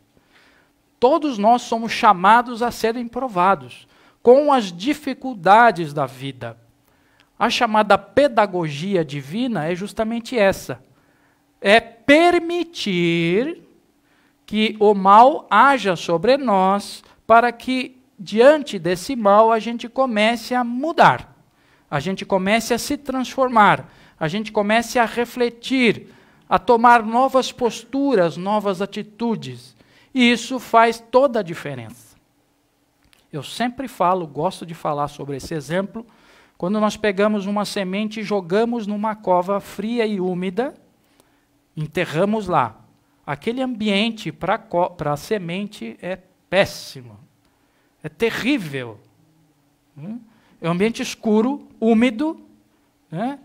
A: Todos nós somos chamados a serem provados com as dificuldades da vida. A chamada pedagogia divina é justamente essa: é permitir que o mal haja sobre nós, para que diante desse mal a gente comece a mudar, a gente comece a se transformar, a gente comece a refletir, a tomar novas posturas, novas atitudes. E isso faz toda a diferença. Eu sempre falo, gosto de falar sobre esse exemplo. Quando nós pegamos uma semente e jogamos numa cova fria e úmida, enterramos lá. Aquele ambiente para a semente é péssimo, é terrível. Hum? É um ambiente escuro, úmido, né?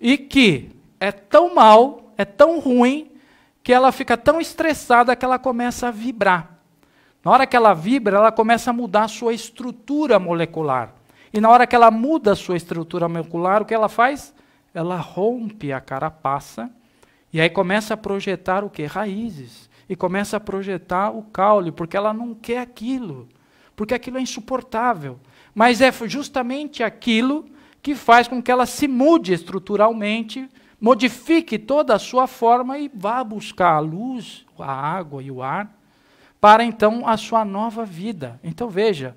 A: e que é tão mal, é tão ruim, que ela fica tão estressada que ela começa a vibrar. Na hora que ela vibra, ela começa a mudar a sua estrutura molecular. E na hora que ela muda a sua estrutura molecular, o que ela faz? Ela rompe a carapaça e aí começa a projetar o quê? Raízes. E começa a projetar o caule, porque ela não quer aquilo. Porque aquilo é insuportável. Mas é justamente aquilo que faz com que ela se mude estruturalmente, modifique toda a sua forma e vá buscar a luz, a água e o ar para então a sua nova vida. Então veja,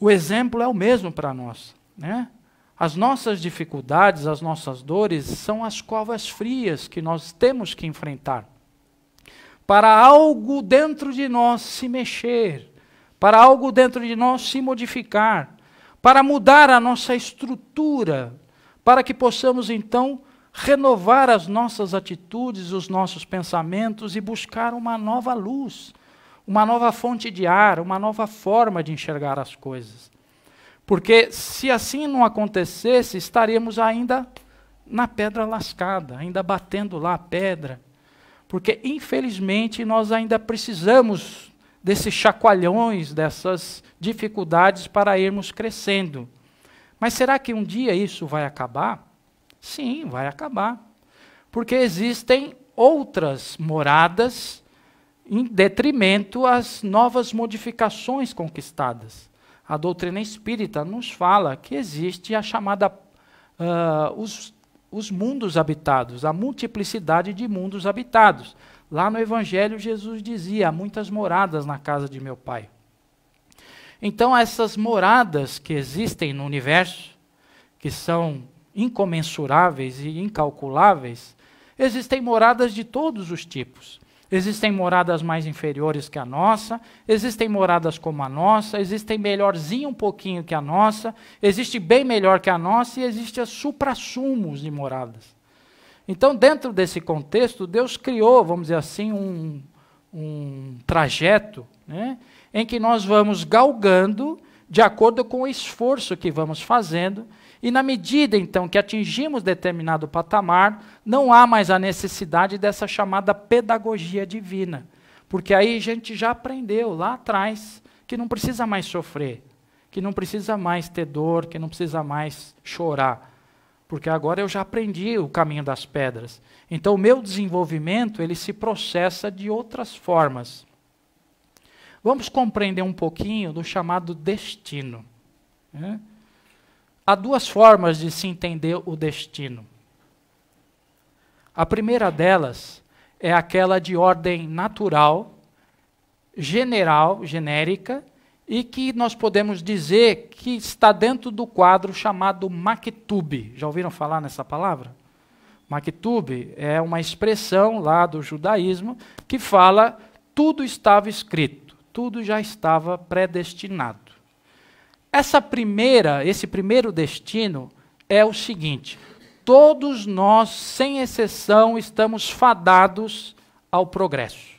A: o exemplo é o mesmo para nós, né? As nossas dificuldades, as nossas dores são as covas frias que nós temos que enfrentar. Para algo dentro de nós se mexer, para algo dentro de nós se modificar, para mudar a nossa estrutura, para que possamos então renovar as nossas atitudes, os nossos pensamentos e buscar uma nova luz, uma nova fonte de ar, uma nova forma de enxergar as coisas. Porque se assim não acontecesse, estaríamos ainda na pedra lascada, ainda batendo lá a pedra. Porque, infelizmente, nós ainda precisamos desses chacoalhões, dessas dificuldades para irmos crescendo. Mas será que um dia isso vai acabar? Sim, vai acabar. Porque existem outras moradas em detrimento às novas modificações conquistadas a doutrina espírita nos fala que existe a chamada uh, os, os mundos habitados, a multiplicidade de mundos habitados. Lá no Evangelho, Jesus dizia: há muitas moradas na casa de meu pai. Então, essas moradas que existem no universo, que são incomensuráveis e incalculáveis, existem moradas de todos os tipos. Existem moradas mais inferiores que a nossa, existem moradas como a nossa, existem melhorzinho um pouquinho que a nossa, existe bem melhor que a nossa e existe as suprassumos de moradas. Então, dentro desse contexto, Deus criou, vamos dizer assim, um, um trajeto né, em que nós vamos galgando de acordo com o esforço que vamos fazendo e na medida então que atingimos determinado patamar, não há mais a necessidade dessa chamada pedagogia divina, porque aí a gente já aprendeu lá atrás que não precisa mais sofrer, que não precisa mais ter dor, que não precisa mais chorar, porque agora eu já aprendi o caminho das pedras. Então o meu desenvolvimento, ele se processa de outras formas. Vamos compreender um pouquinho do chamado destino. Né? Há duas formas de se entender o destino. A primeira delas é aquela de ordem natural, general, genérica, e que nós podemos dizer que está dentro do quadro chamado Maktub. Já ouviram falar nessa palavra? Maktub é uma expressão lá do judaísmo que fala tudo estava escrito, tudo já estava predestinado. Essa primeira, esse primeiro destino é o seguinte: todos nós, sem exceção, estamos fadados ao progresso.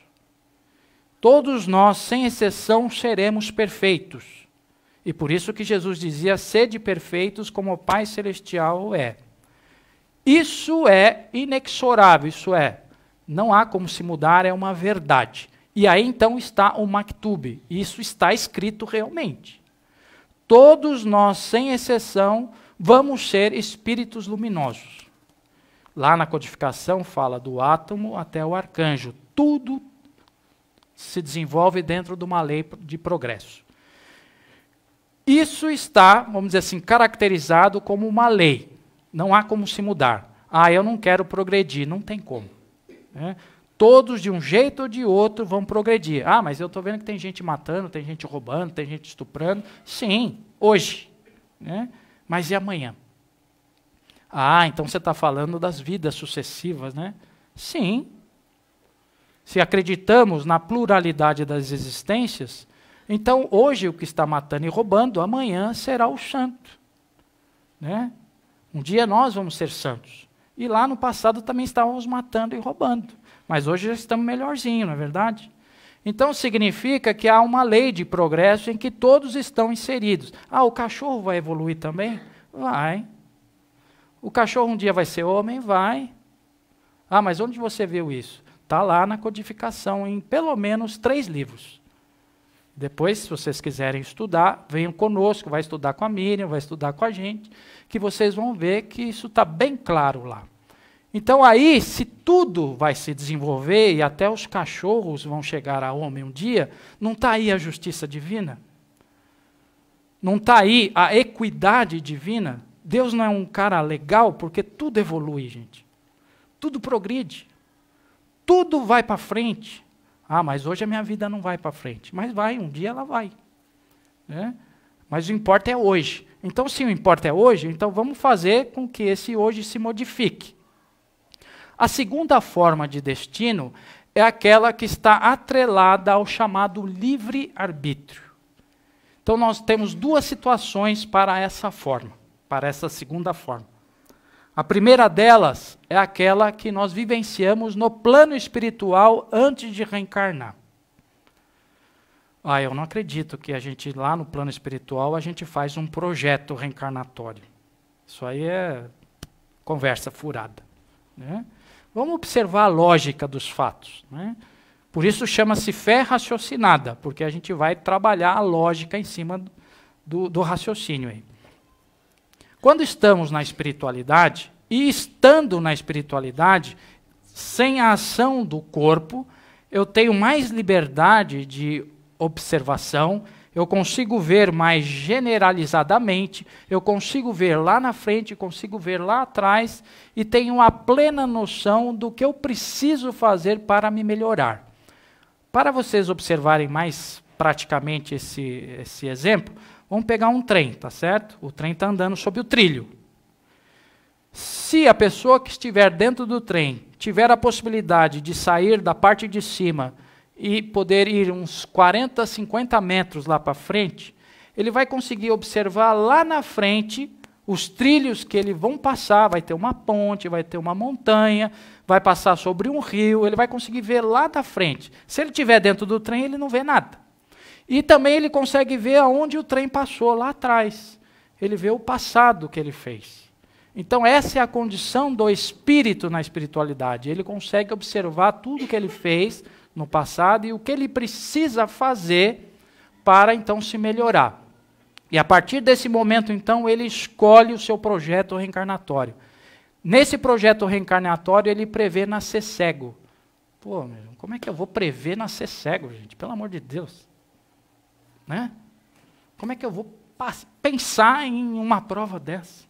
A: Todos nós, sem exceção, seremos perfeitos. E por isso que Jesus dizia: sede perfeitos como o Pai Celestial é. Isso é inexorável, isso é, não há como se mudar, é uma verdade. E aí então está o Maktub, isso está escrito realmente. Todos nós, sem exceção, vamos ser espíritos luminosos. Lá na codificação fala do átomo até o arcanjo. Tudo se desenvolve dentro de uma lei de progresso. Isso está, vamos dizer assim, caracterizado como uma lei. Não há como se mudar. Ah, eu não quero progredir. Não tem como. Né? Todos, de um jeito ou de outro, vão progredir. Ah, mas eu estou vendo que tem gente matando, tem gente roubando, tem gente estuprando. Sim, hoje. Né? Mas e amanhã? Ah, então você está falando das vidas sucessivas, né? Sim. Se acreditamos na pluralidade das existências, então hoje o que está matando e roubando, amanhã será o santo. Né? Um dia nós vamos ser santos. E lá no passado também estávamos matando e roubando. Mas hoje já estamos melhorzinho, não é verdade? Então significa que há uma lei de progresso em que todos estão inseridos. Ah, o cachorro vai evoluir também? Vai. O cachorro um dia vai ser homem? Vai. Ah, mas onde você viu isso? Está lá na codificação, em pelo menos três livros. Depois, se vocês quiserem estudar, venham conosco, vai estudar com a Miriam, vai estudar com a gente, que vocês vão ver que isso está bem claro lá. Então aí, se tudo vai se desenvolver e até os cachorros vão chegar a homem um dia, não está aí a justiça divina? Não está aí a equidade divina? Deus não é um cara legal porque tudo evolui, gente. Tudo progride. Tudo vai para frente. Ah, mas hoje a minha vida não vai para frente. Mas vai, um dia ela vai. Né? Mas o importa é hoje. Então, se o importa é hoje, então vamos fazer com que esse hoje se modifique. A segunda forma de destino é aquela que está atrelada ao chamado livre-arbítrio. Então, nós temos duas situações para essa forma, para essa segunda forma. A primeira delas é aquela que nós vivenciamos no plano espiritual antes de reencarnar. Ah, eu não acredito que a gente lá no plano espiritual a gente faz um projeto reencarnatório. Isso aí é conversa furada, né? Vamos observar a lógica dos fatos. Né? Por isso chama-se fé raciocinada, porque a gente vai trabalhar a lógica em cima do, do raciocínio. Aí. Quando estamos na espiritualidade, e estando na espiritualidade, sem a ação do corpo, eu tenho mais liberdade de observação, eu consigo ver mais generalizadamente, eu consigo ver lá na frente, consigo ver lá atrás e tenho a plena noção do que eu preciso fazer para me melhorar. Para vocês observarem mais praticamente esse, esse exemplo, vamos pegar um trem, tá certo? O trem está andando sobre o trilho. Se a pessoa que estiver dentro do trem tiver a possibilidade de sair da parte de cima e poder ir uns 40, 50 metros lá para frente, ele vai conseguir observar lá na frente os trilhos que ele vão passar, vai ter uma ponte, vai ter uma montanha, vai passar sobre um rio, ele vai conseguir ver lá da frente. Se ele estiver dentro do trem, ele não vê nada. E também ele consegue ver aonde o trem passou lá atrás. Ele vê o passado que ele fez. Então essa é a condição do espírito na espiritualidade. Ele consegue observar tudo que ele fez no passado e o que ele precisa fazer para então se melhorar. E a partir desse momento, então, ele escolhe o seu projeto reencarnatório. Nesse projeto reencarnatório, ele prevê nascer cego. Pô, meu, como é que eu vou prever nascer cego, gente? Pelo amor de Deus. Né? Como é que eu vou pensar em uma prova dessa?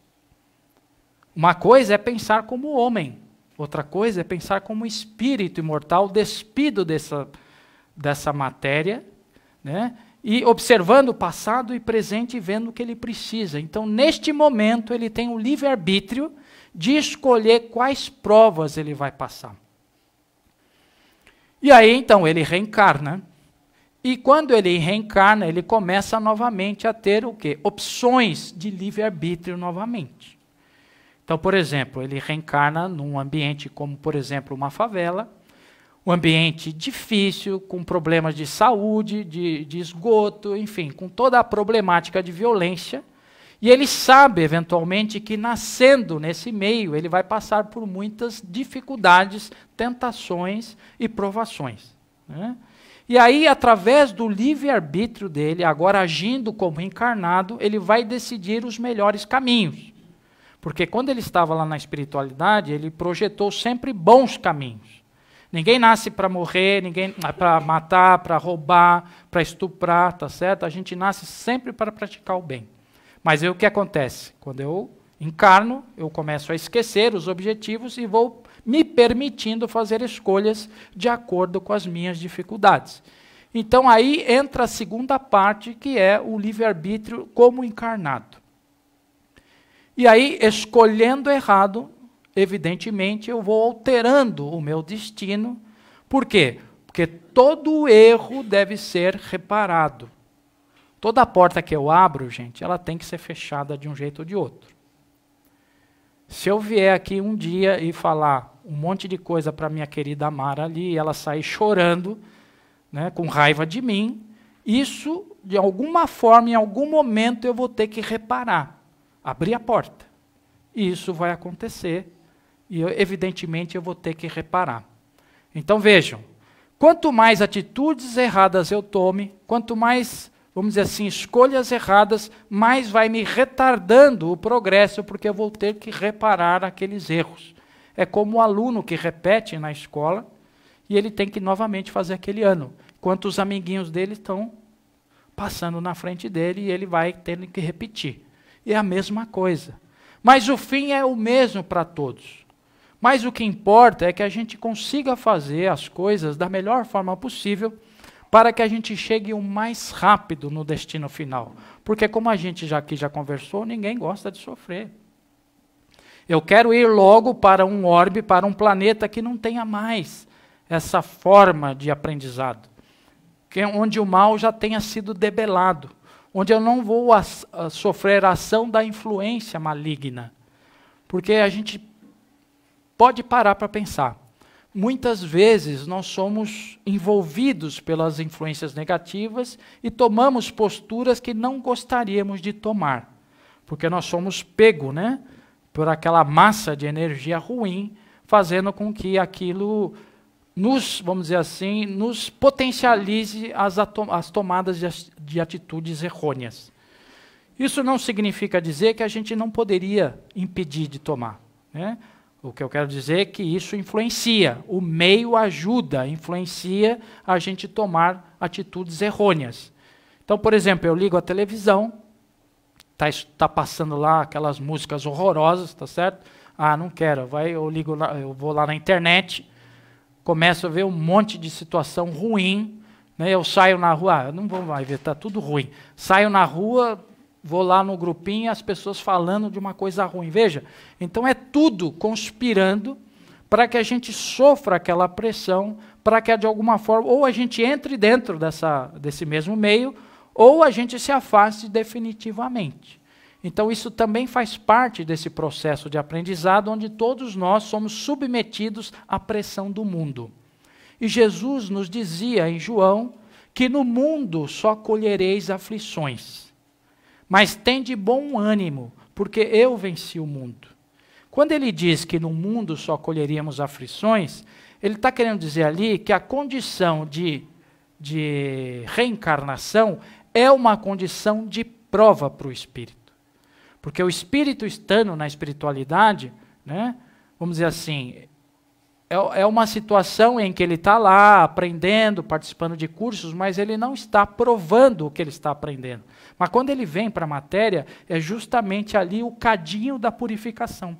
A: Uma coisa é pensar como homem, Outra coisa é pensar como espírito imortal despido dessa, dessa matéria, né? e observando o passado e presente e vendo o que ele precisa. Então, neste momento, ele tem o livre-arbítrio de escolher quais provas ele vai passar. E aí, então, ele reencarna. E quando ele reencarna, ele começa novamente a ter o quê? Opções de livre-arbítrio novamente. Então, por exemplo, ele reencarna num ambiente como, por exemplo, uma favela, um ambiente difícil, com problemas de saúde, de, de esgoto, enfim, com toda a problemática de violência. E ele sabe, eventualmente, que nascendo nesse meio, ele vai passar por muitas dificuldades, tentações e provações. Né? E aí, através do livre-arbítrio dele, agora agindo como encarnado, ele vai decidir os melhores caminhos. Porque quando ele estava lá na espiritualidade, ele projetou sempre bons caminhos. Ninguém nasce para morrer, ninguém ah, para matar, para roubar, para estuprar, tá certo? A gente nasce sempre para praticar o bem. Mas aí, o que acontece? Quando eu encarno, eu começo a esquecer os objetivos e vou me permitindo fazer escolhas de acordo com as minhas dificuldades. Então aí entra a segunda parte, que é o livre-arbítrio como encarnado. E aí, escolhendo errado, evidentemente eu vou alterando o meu destino. Por quê? Porque todo erro deve ser reparado. Toda porta que eu abro, gente, ela tem que ser fechada de um jeito ou de outro. Se eu vier aqui um dia e falar um monte de coisa para minha querida Mara ali, e ela sair chorando, né, com raiva de mim, isso, de alguma forma, em algum momento, eu vou ter que reparar abrir a porta. E isso vai acontecer, e eu, evidentemente eu vou ter que reparar. Então vejam, quanto mais atitudes erradas eu tome, quanto mais, vamos dizer assim, escolhas erradas, mais vai me retardando o progresso, porque eu vou ter que reparar aqueles erros. É como o aluno que repete na escola e ele tem que novamente fazer aquele ano, enquanto os amiguinhos dele estão passando na frente dele e ele vai tendo que repetir é a mesma coisa. Mas o fim é o mesmo para todos. Mas o que importa é que a gente consiga fazer as coisas da melhor forma possível para que a gente chegue o mais rápido no destino final. Porque como a gente já aqui já conversou, ninguém gosta de sofrer. Eu quero ir logo para um orbe, para um planeta que não tenha mais essa forma de aprendizado, que é onde o mal já tenha sido debelado onde eu não vou a sofrer a ação da influência maligna. Porque a gente pode parar para pensar. Muitas vezes nós somos envolvidos pelas influências negativas e tomamos posturas que não gostaríamos de tomar, porque nós somos pego, né, por aquela massa de energia ruim, fazendo com que aquilo nos, vamos dizer assim, nos potencialize as, as tomadas de, de atitudes errôneas. Isso não significa dizer que a gente não poderia impedir de tomar. Né? O que eu quero dizer é que isso influencia, o meio ajuda, influencia a gente tomar atitudes errôneas. Então, por exemplo, eu ligo a televisão, está tá passando lá aquelas músicas horrorosas, está certo? Ah, não quero, vai, eu ligo, lá, eu vou lá na internet, começo a ver um monte de situação ruim. Né? Eu saio na rua, ah, não vou mais ver, está tudo ruim. Saio na rua, vou lá no grupinho as pessoas falando de uma coisa ruim. Veja, então é tudo conspirando para que a gente sofra aquela pressão, para que de alguma forma, ou a gente entre dentro dessa, desse mesmo meio, ou a gente se afaste definitivamente. Então, isso também faz parte desse processo de aprendizado, onde todos nós somos submetidos à pressão do mundo. E Jesus nos dizia em João que no mundo só colhereis aflições, mas tende bom ânimo, porque eu venci o mundo. Quando ele diz que no mundo só colheríamos aflições, ele está querendo dizer ali que a condição de, de reencarnação é uma condição de prova para o espírito. Porque o espírito estando na espiritualidade, né, vamos dizer assim, é, é uma situação em que ele está lá aprendendo, participando de cursos, mas ele não está provando o que ele está aprendendo. Mas quando ele vem para a matéria, é justamente ali o cadinho da purificação.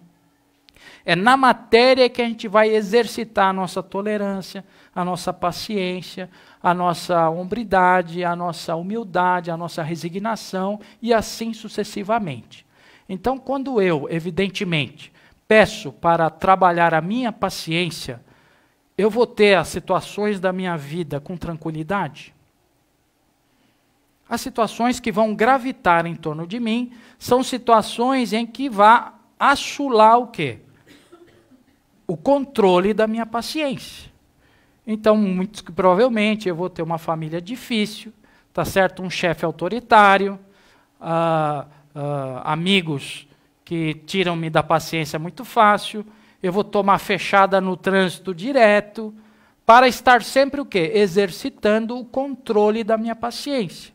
A: É na matéria que a gente vai exercitar a nossa tolerância, a nossa paciência, a nossa hombridade, a nossa humildade, a nossa resignação e assim sucessivamente. Então, quando eu, evidentemente, peço para trabalhar a minha paciência, eu vou ter as situações da minha vida com tranquilidade? As situações que vão gravitar em torno de mim são situações em que vá assolar o quê? O controle da minha paciência. Então, muito provavelmente eu vou ter uma família difícil, tá certo? Um chefe autoritário, uh, uh, amigos que tiram-me da paciência muito fácil, eu vou tomar fechada no trânsito direto, para estar sempre o quê? Exercitando o controle da minha paciência.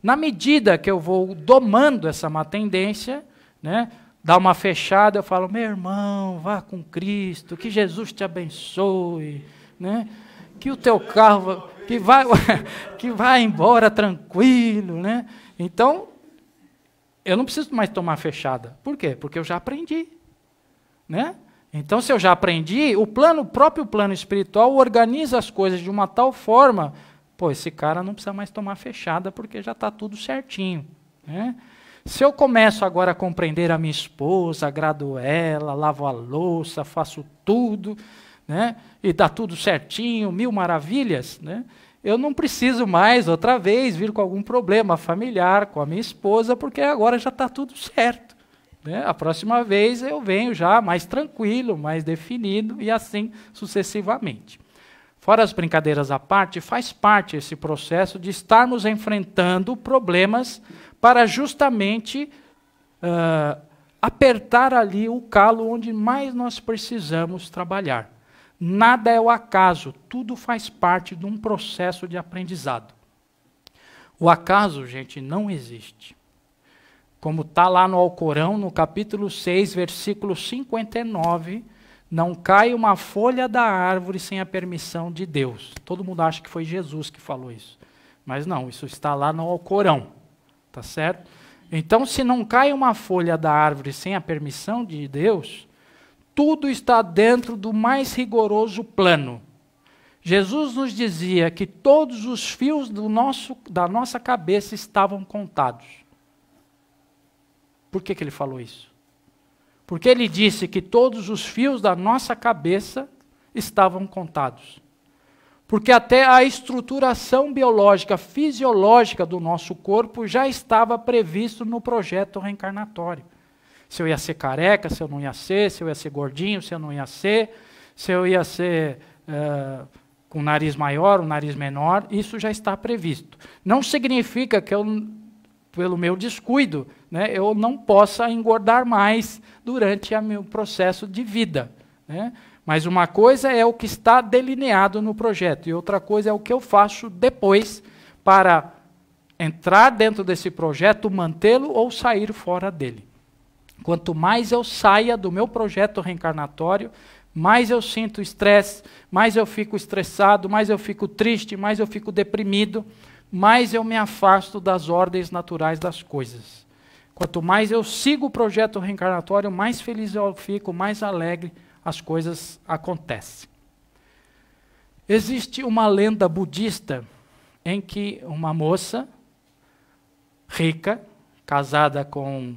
A: Na medida que eu vou domando essa má tendência, né, dá uma fechada, eu falo, meu irmão, vá com Cristo, que Jesus te abençoe, né? que o teu carro que vai, que vai embora tranquilo. Né? Então, eu não preciso mais tomar fechada. Por quê? Porque eu já aprendi. Né? Então, se eu já aprendi, o plano, o próprio plano espiritual organiza as coisas de uma tal forma, pô, esse cara não precisa mais tomar fechada porque já está tudo certinho. Né? Se eu começo agora a compreender a minha esposa, agrado ela, lavo a louça, faço tudo, né? e está tudo certinho, mil maravilhas, né? eu não preciso mais outra vez vir com algum problema familiar com a minha esposa, porque agora já está tudo certo. Né? A próxima vez eu venho já mais tranquilo, mais definido e assim sucessivamente. Fora as brincadeiras à parte, faz parte esse processo de estarmos enfrentando problemas para justamente uh, apertar ali o calo onde mais nós precisamos trabalhar. Nada é o acaso, tudo faz parte de um processo de aprendizado. O acaso, gente, não existe. Como está lá no Alcorão, no capítulo 6, versículo 59, não cai uma folha da árvore sem a permissão de Deus. Todo mundo acha que foi Jesus que falou isso. Mas não, isso está lá no Alcorão. Tá certo? Então, se não cai uma folha da árvore sem a permissão de Deus, tudo está dentro do mais rigoroso plano. Jesus nos dizia que todos os fios nosso, da nossa cabeça estavam contados. Por que, que ele falou isso? Porque ele disse que todos os fios da nossa cabeça estavam contados. Porque até a estruturação biológica, fisiológica do nosso corpo já estava previsto no projeto reencarnatório se eu ia ser careca, se eu não ia ser, se eu ia ser gordinho, se eu não ia ser, se eu ia ser uh, com nariz maior, um nariz menor, isso já está previsto. Não significa que eu, pelo meu descuido, né, eu não possa engordar mais durante o meu processo de vida. Né? Mas uma coisa é o que está delineado no projeto, e outra coisa é o que eu faço depois para entrar dentro desse projeto, mantê-lo ou sair fora dele. Quanto mais eu saia do meu projeto reencarnatório, mais eu sinto estresse, mais eu fico estressado, mais eu fico triste, mais eu fico deprimido, mais eu me afasto das ordens naturais das coisas. Quanto mais eu sigo o projeto reencarnatório, mais feliz eu fico, mais alegre as coisas acontecem. Existe uma lenda budista em que uma moça rica, casada com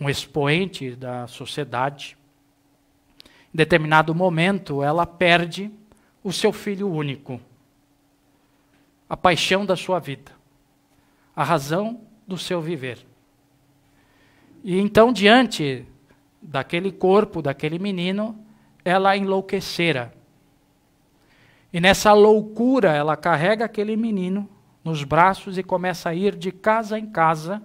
A: um expoente da sociedade. Em determinado momento, ela perde o seu filho único, a paixão da sua vida, a razão do seu viver. E então, diante daquele corpo, daquele menino, ela é enlouquecera. E nessa loucura, ela carrega aquele menino nos braços e começa a ir de casa em casa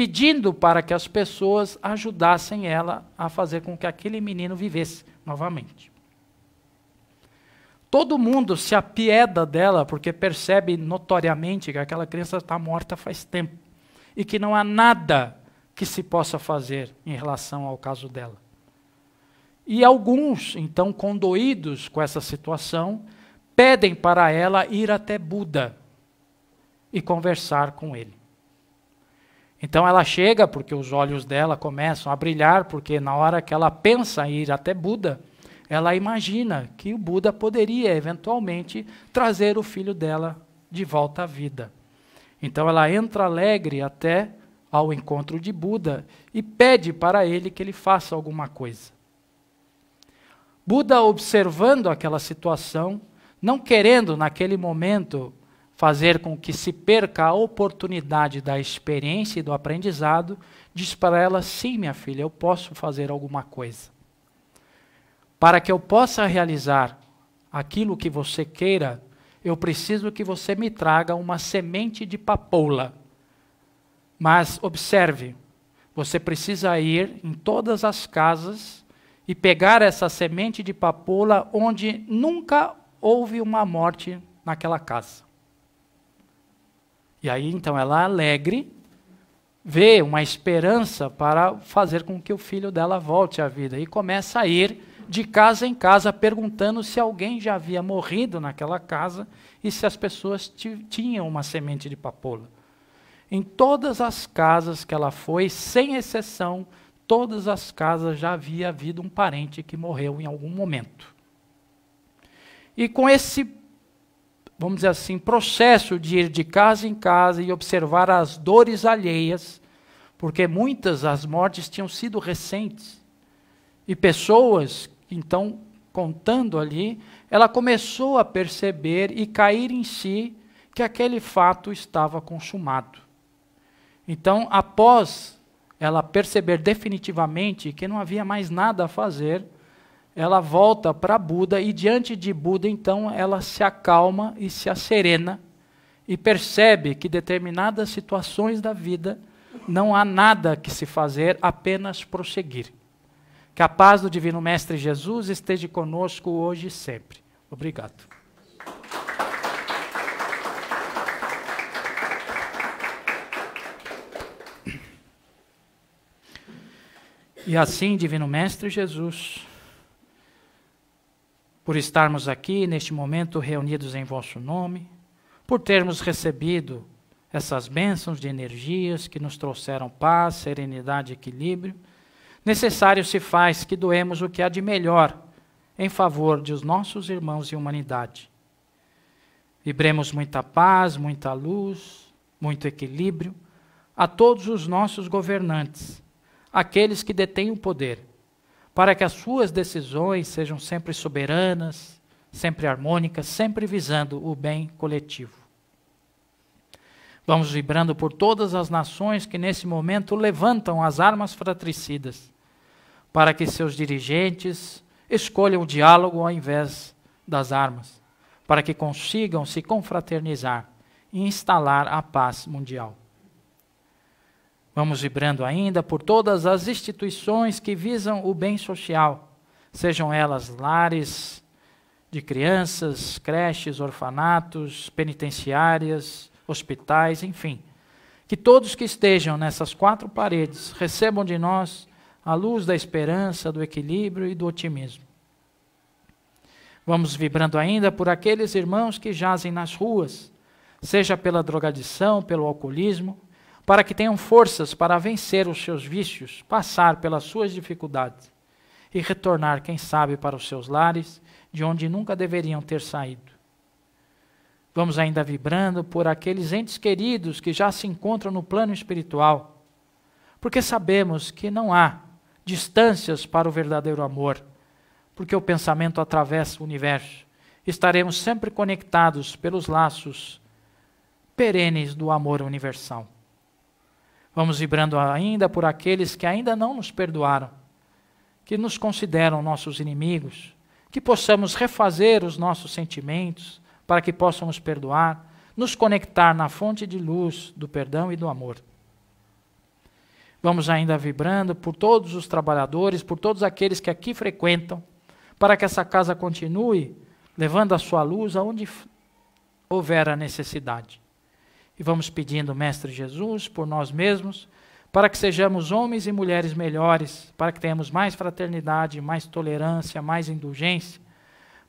A: pedindo para que as pessoas ajudassem ela a fazer com que aquele menino vivesse novamente. Todo mundo se apieda dela porque percebe notoriamente que aquela criança está morta faz tempo e que não há nada que se possa fazer em relação ao caso dela. E alguns, então, condoídos com essa situação, pedem para ela ir até Buda e conversar com ele. Então ela chega porque os olhos dela começam a brilhar, porque na hora que ela pensa em ir até Buda, ela imagina que o Buda poderia eventualmente trazer o filho dela de volta à vida. Então ela entra alegre até ao encontro de Buda e pede para ele que ele faça alguma coisa. Buda, observando aquela situação, não querendo naquele momento fazer com que se perca a oportunidade da experiência e do aprendizado, diz para ela: sim, minha filha, eu posso fazer alguma coisa. Para que eu possa realizar aquilo que você queira, eu preciso que você me traga uma semente de papoula. Mas observe, você precisa ir em todas as casas e pegar essa semente de papoula onde nunca houve uma morte naquela casa. E aí então ela é alegre vê uma esperança para fazer com que o filho dela volte à vida e começa a ir de casa em casa perguntando se alguém já havia morrido naquela casa e se as pessoas tinham uma semente de papoula. Em todas as casas que ela foi, sem exceção, todas as casas já havia havido um parente que morreu em algum momento. E com esse vamos dizer assim, processo de ir de casa em casa e observar as dores alheias, porque muitas as mortes tinham sido recentes. E pessoas, então, contando ali, ela começou a perceber e cair em si que aquele fato estava consumado. Então, após ela perceber definitivamente que não havia mais nada a fazer, ela volta para Buda e diante de Buda, então, ela se acalma e se acerena e percebe que determinadas situações da vida não há nada que se fazer, apenas prosseguir. Que a paz do Divino Mestre Jesus esteja conosco hoje e sempre. Obrigado. E assim, Divino Mestre Jesus por estarmos aqui neste momento reunidos em vosso nome, por termos recebido essas bênçãos de energias que nos trouxeram paz, serenidade e equilíbrio. Necessário se faz que doemos o que há de melhor em favor de os nossos irmãos e humanidade. Vibremos muita paz, muita luz, muito equilíbrio a todos os nossos governantes, aqueles que detêm o poder para que as suas decisões sejam sempre soberanas, sempre harmônicas, sempre visando o bem coletivo. Vamos vibrando por todas as nações que nesse momento levantam as armas fratricidas, para que seus dirigentes escolham o diálogo ao invés das armas, para que consigam se confraternizar e instalar a paz mundial. Vamos vibrando ainda por todas as instituições que visam o bem social, sejam elas lares de crianças, creches, orfanatos, penitenciárias, hospitais, enfim. Que todos que estejam nessas quatro paredes recebam de nós a luz da esperança, do equilíbrio e do otimismo. Vamos vibrando ainda por aqueles irmãos que jazem nas ruas, seja pela drogadição, pelo alcoolismo, para que tenham forças para vencer os seus vícios, passar pelas suas dificuldades e retornar, quem sabe, para os seus lares, de onde nunca deveriam ter saído. Vamos ainda vibrando por aqueles entes queridos que já se encontram no plano espiritual, porque sabemos que não há distâncias para o verdadeiro amor, porque o pensamento atravessa o universo. Estaremos sempre conectados pelos laços perenes do amor universal. Vamos vibrando ainda por aqueles que ainda não nos perdoaram, que nos consideram nossos inimigos, que possamos refazer os nossos sentimentos para que possamos perdoar, nos conectar na fonte de luz do perdão e do amor. Vamos ainda vibrando por todos os trabalhadores, por todos aqueles que aqui frequentam, para que essa casa continue levando a sua luz aonde houver a necessidade. E vamos pedindo, Mestre Jesus, por nós mesmos, para que sejamos homens e mulheres melhores, para que tenhamos mais fraternidade, mais tolerância, mais indulgência,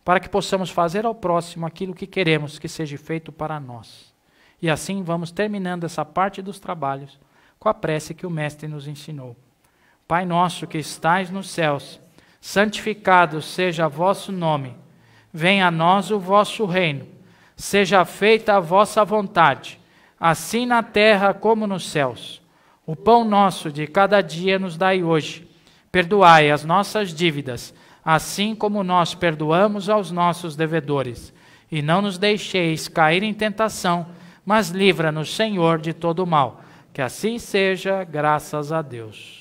A: para que possamos fazer ao próximo aquilo que queremos que seja feito para nós. E assim vamos terminando essa parte dos trabalhos com a prece que o Mestre nos ensinou. Pai nosso que estais nos céus, santificado seja vosso nome. Venha a nós o vosso reino. Seja feita a vossa vontade assim na terra como nos céus. O pão nosso de cada dia nos dai hoje. Perdoai as nossas dívidas, assim como nós perdoamos aos nossos devedores. E não nos deixeis cair em tentação, mas livra-nos, Senhor, de todo mal. Que assim seja, graças a Deus.